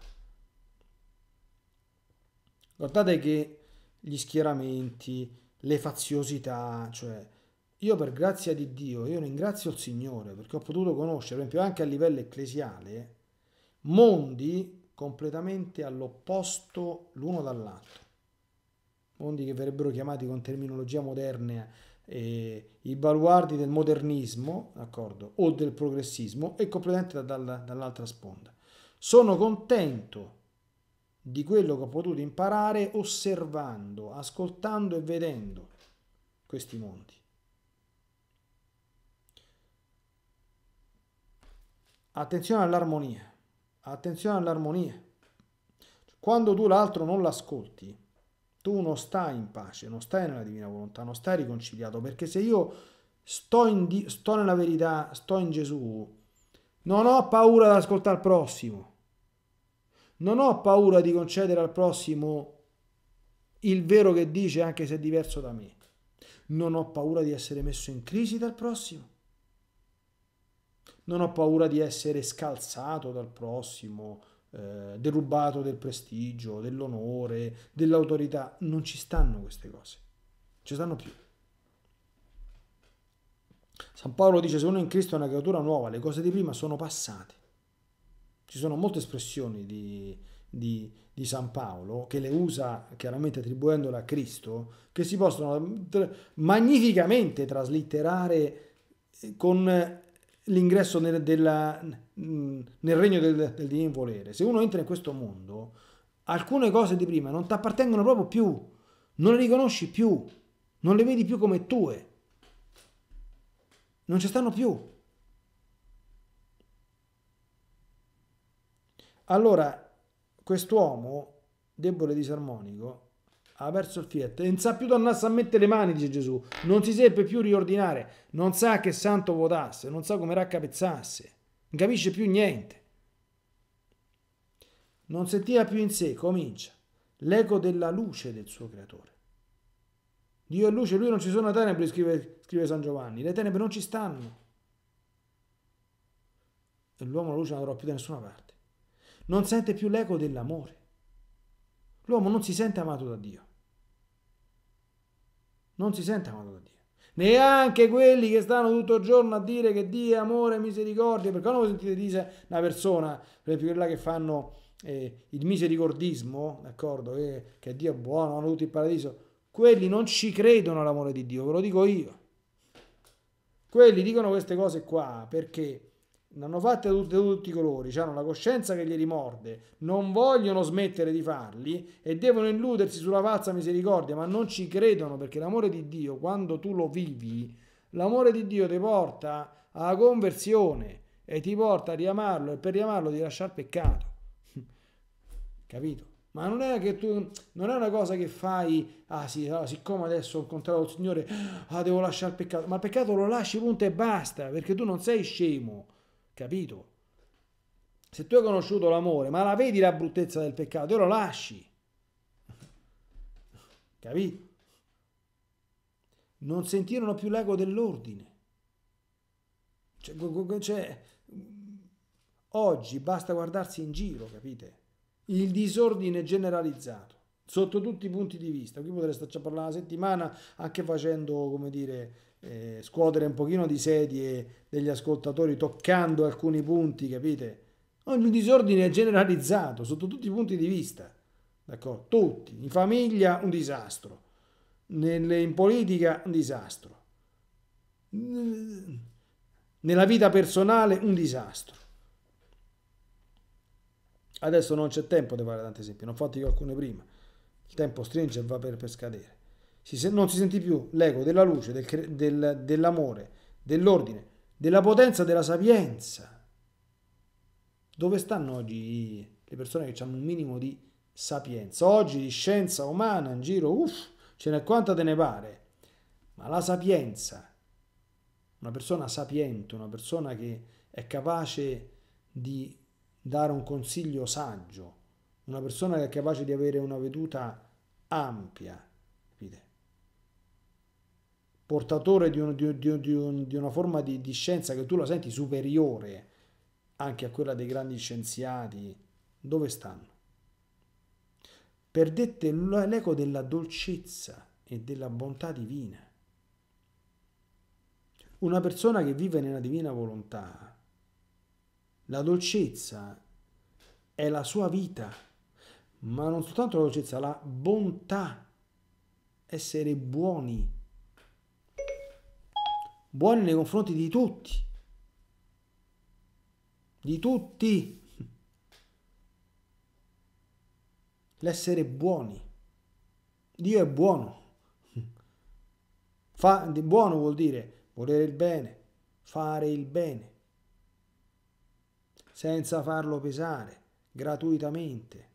Guardate che gli schieramenti, le faziosità, cioè io per grazia di Dio, io ringrazio il Signore perché ho potuto conoscere, per esempio anche a livello ecclesiale, mondi completamente all'opposto l'uno dall'altro, mondi che verrebbero chiamati con terminologia moderna eh, i baluardi del modernismo, d'accordo, o del progressismo e completamente da, da, dall'altra sponda. Sono contento di quello che ho potuto imparare osservando, ascoltando e vedendo questi mondi. Attenzione all'armonia, attenzione all'armonia. Quando tu l'altro non l'ascolti, tu non stai in pace, non stai nella divina volontà, non stai riconciliato, perché se io sto, in, sto nella verità, sto in Gesù, non ho paura ad ascoltare il prossimo non ho paura di concedere al prossimo il vero che dice anche se è diverso da me. Non ho paura di essere messo in crisi dal prossimo. Non ho paura di essere scalzato dal prossimo, eh, derubato del prestigio, dell'onore, dell'autorità. Non ci stanno queste cose. Ci stanno più. San Paolo dice se uno in Cristo è una creatura nuova, le cose di prima sono passate. Ci sono molte espressioni di, di, di, San Paolo, che le usa chiaramente attribuendole a Cristo, che si possono magnificamente traslitterare eh, con l'ingresso nel, della, mm, nel regno del, del divin volere. Se uno entra in questo mondo, alcune cose di prima non ti appartengono proprio più, non le riconosci più, non le vedi più come tue, non ci stanno più. Allora, quest'uomo, debole e disarmonico, ha perso il fiat, non sa più donnarsi a mettere le mani, dice Gesù, non si seppe più riordinare, non sa che santo votasse, non sa come raccapezzasse, non capisce più niente. Non sentiva più in sé, comincia, l'eco della luce del suo creatore. Dio è luce, lui non ci sono tenebre, scrive, scrive San Giovanni, le tenebre non ci stanno. E l'uomo la luce non andrà più da nessuna parte non sente più l'eco dell'amore. L'uomo non si sente amato da Dio. Non si sente amato da Dio. Neanche quelli che stanno tutto il giorno a dire che Dio è amore e misericordia, perché quando voi sentite dire una persona, per esempio quella che fanno eh, il misericordismo, d'accordo, eh, che Dio è buono, hanno tutto il paradiso, quelli non ci credono all'amore di Dio, ve lo dico io. Quelli dicono queste cose qua perché hanno fatto di tutti, i colori, hanno la coscienza che li rimorde, non vogliono smettere di farli e devono illudersi sulla falsa misericordia, ma non ci credono perché l'amore di Dio, quando tu lo vivi, l'amore di Dio ti porta alla conversione e ti porta a riamarlo e per riamarlo di lasciare peccato. Capito? Ma non è che tu non è una cosa che fai, ah sì, allora, siccome adesso ho incontrato il Signore, ah devo lasciare il peccato, ma il peccato lo lasci punto e basta, perché tu non sei scemo. Capito? Se tu hai conosciuto l'amore, ma la vedi la bruttezza del peccato te lo lasci. Capito? Non sentirono più l'ego dell'ordine. Cioè, cioè, oggi basta guardarsi in giro, capite? Il disordine generalizzato, sotto tutti i punti di vista. Qui potreste starci parlare una settimana anche facendo, come dire, eh, scuotere un pochino di sedie degli ascoltatori toccando alcuni punti, capite? Ogni disordine è generalizzato sotto tutti i punti di vista, d'accordo? Tutti, in famiglia un disastro, nelle, in politica un disastro, nella vita personale un disastro. Adesso non c'è tempo di fare tanti esempi, non fatti alcune prima. Il tempo stringe e va per, per scadere si, non si sentì più l'ego della luce, del, del, dell'amore, dell'ordine, della potenza, della sapienza. Dove stanno oggi le persone che hanno un minimo di sapienza? Oggi di scienza umana in giro, uff, ce n'è quanta te ne pare. Ma la sapienza, una persona sapiente, una persona che è capace di dare un consiglio saggio, una persona che è capace di avere una veduta ampia, portatore di, un, di, di, un, di una forma di, scienza che tu la senti superiore anche a quella dei grandi scienziati, dove stanno? Perdette l'eco della dolcezza e della bontà divina. Una persona che vive nella divina volontà, la dolcezza è la sua vita, ma non soltanto la dolcezza, la bontà, essere buoni buoni nei confronti di tutti, di tutti. L'essere buoni. Dio è buono. Fa, buono vuol dire volere il bene, fare il bene, senza farlo pesare, gratuitamente.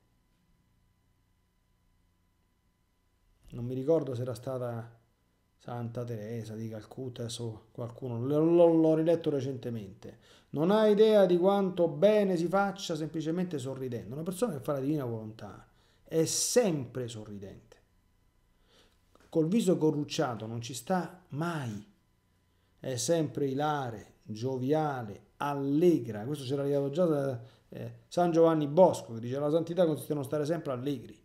Non mi ricordo se era stata Santa Teresa di Calcutta, adesso qualcuno l'ho riletto recentemente. Non ha idea di quanto bene si faccia semplicemente sorridendo. Una persona che fa la divina volontà è sempre sorridente. Col viso corrucciato non ci sta mai. È sempre ilare, gioviale, allegra. Questo ce l'ha arrivato già da eh, San Giovanni Bosco che dice la santità consiste nello stare sempre allegri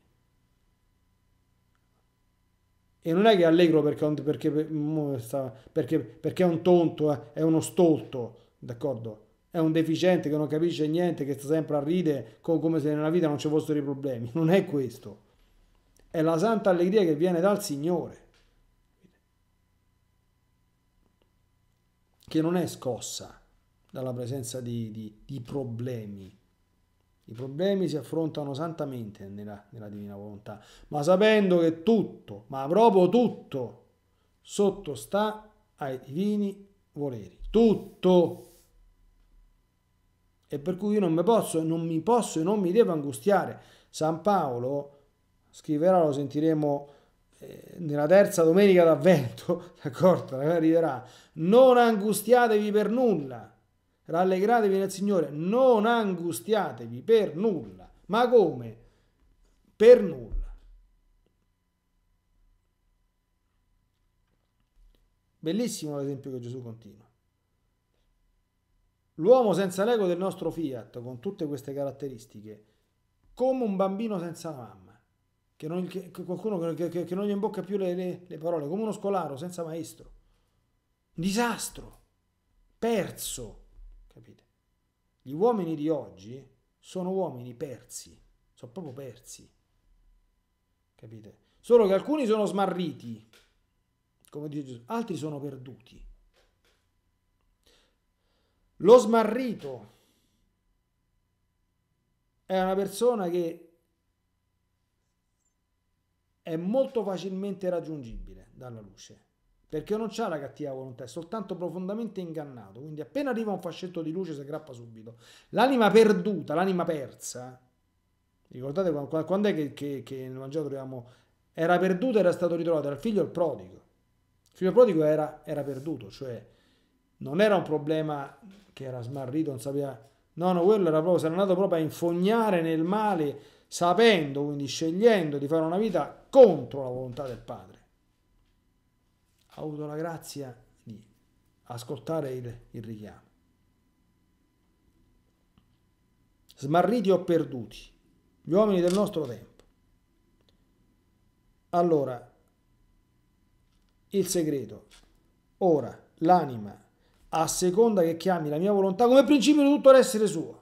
e non è che è allegro perché, perché, perché, perché è un tonto, eh, è uno stolto, d'accordo? È un deficiente che non capisce niente, che sta sempre a ride come se nella vita non ci fossero i problemi. Non è questo. È la santa allegria che viene dal Signore. Che non è scossa dalla presenza di, di, di problemi i problemi si affrontano santamente nella, nella divina volontà, ma sapendo che tutto, ma proprio tutto, sottostà ai divini voleri. Tutto. E per cui io non mi posso, non mi posso e non mi devo angustiare. San Paolo scriverà, lo sentiremo eh, nella terza domenica d'avvento, d'accordo, arriverà, non angustiatevi per nulla, rallegratevi nel Signore, non angustiatevi per nulla. Ma come? Per nulla. Bellissimo l'esempio che Gesù continua. L'uomo senza l'ego del nostro Fiat, con tutte queste caratteristiche, come un bambino senza mamma, che non, che, qualcuno che, che, che, non gli imbocca più le, le, le parole, come uno scolaro senza maestro. disastro, perso. Capite? Gli uomini di oggi sono uomini persi, sono proprio persi. Capite? Solo che alcuni sono smarriti, come dice Gesù, altri sono perduti. Lo smarrito è una persona che è molto facilmente raggiungibile dalla luce perché non c'ha la cattiva volontà, è soltanto profondamente ingannato. Quindi appena arriva un fascetto di luce si aggrappa subito. L'anima perduta, l'anima persa, ricordate quando, è che, che, che nel Vangelo troviamo era perduta era stato ritrovato, era il figlio il prodigo. Il figlio prodigo era, era perduto, cioè non era un problema che era smarrito, non sapeva... No, no, quello era proprio, si era andato proprio a infognare nel male, sapendo, quindi scegliendo di fare una vita contro la volontà del padre ha avuto la grazia di ascoltare il, il richiamo. Smarriti o perduti, gli uomini del nostro tempo. Allora, il segreto, ora l'anima, a seconda che chiami la mia volontà, come principio di tutto l'essere suo,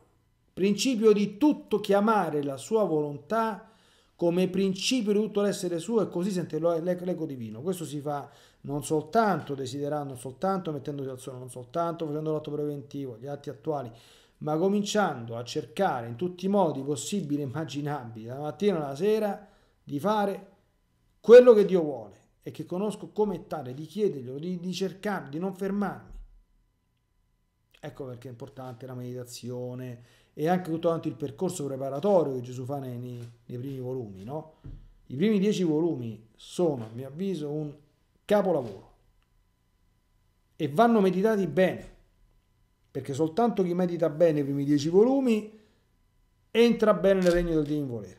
principio di tutto chiamare la sua volontà come principio di tutto l'essere suo e così sente l'eco divino. Questo si fa non soltanto desiderando, non soltanto mettendosi al suono, non soltanto facendo l'atto preventivo, gli atti attuali, ma cominciando a cercare in tutti i modi possibili e immaginabili, dalla mattina alla sera, di fare quello che Dio vuole e che conosco come tale, di chiederglielo, di, di cercare, di non fermarmi. Ecco perché è importante la meditazione e anche tutto quanto il percorso preparatorio che Gesù fa nei, nei primi volumi. No? I primi dieci volumi sono, a mio avviso, un capolavoro. E vanno meditati bene, perché soltanto chi medita bene i primi dieci volumi entra bene nel regno del Dio in volere.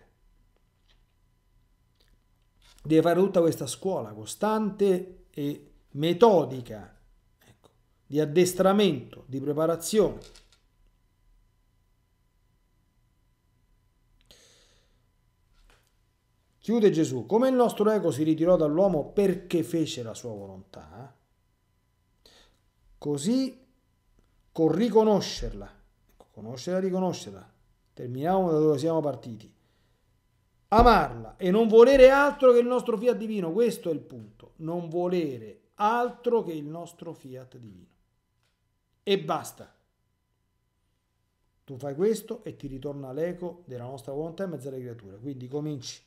Deve fare tutta questa scuola costante e metodica ecco, di addestramento, di preparazione Chiude Gesù, come il nostro ego si ritirò dall'uomo perché fece la sua volontà, eh? così con riconoscerla, ecco, conoscerla e riconoscerla, terminiamo da dove siamo partiti, amarla e non volere altro che il nostro fiat divino, questo è il punto, non volere altro che il nostro fiat divino. E basta. Tu fai questo e ti ritorna l'eco della nostra volontà in mezzo alle creature. Quindi cominci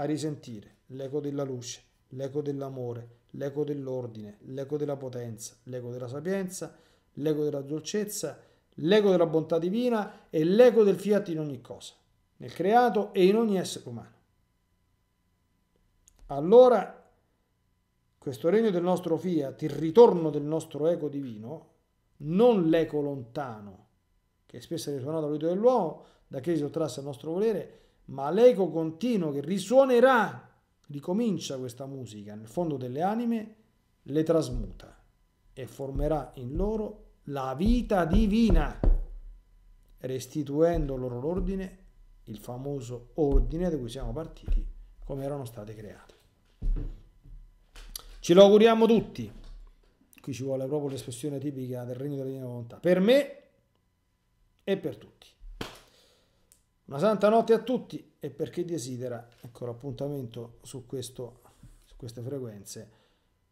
a risentire l'eco della luce, l'eco dell'amore, l'eco dell'ordine, l'eco della potenza, l'eco della sapienza, l'eco della dolcezza, l'eco della bontà divina e l'eco del fiat in ogni cosa, nel creato e in ogni essere umano. Allora questo regno del nostro fiat, il ritorno del nostro eco divino, non l'eco lontano, che spesso è risuonato all'udito dell'uomo, da che si sottrasse al nostro volere, ma l'eco continuo che risuonerà, ricomincia questa musica nel fondo delle anime, le trasmuta e formerà in loro la vita divina, restituendo loro l'ordine, il famoso ordine da cui siamo partiti, come erano state create. Ci lo auguriamo tutti. Qui ci vuole proprio l'espressione tipica del regno della divina volontà, per me e per tutti. Una santa notte a tutti e per chi desidera, ecco l'appuntamento su, questo, su queste frequenze,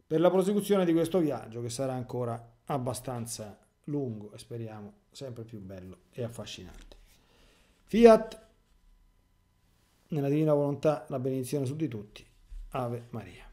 per la prosecuzione di questo viaggio che sarà ancora abbastanza lungo e speriamo sempre più bello e affascinante. Fiat, nella divina volontà, la benedizione su di tutti. Ave Maria.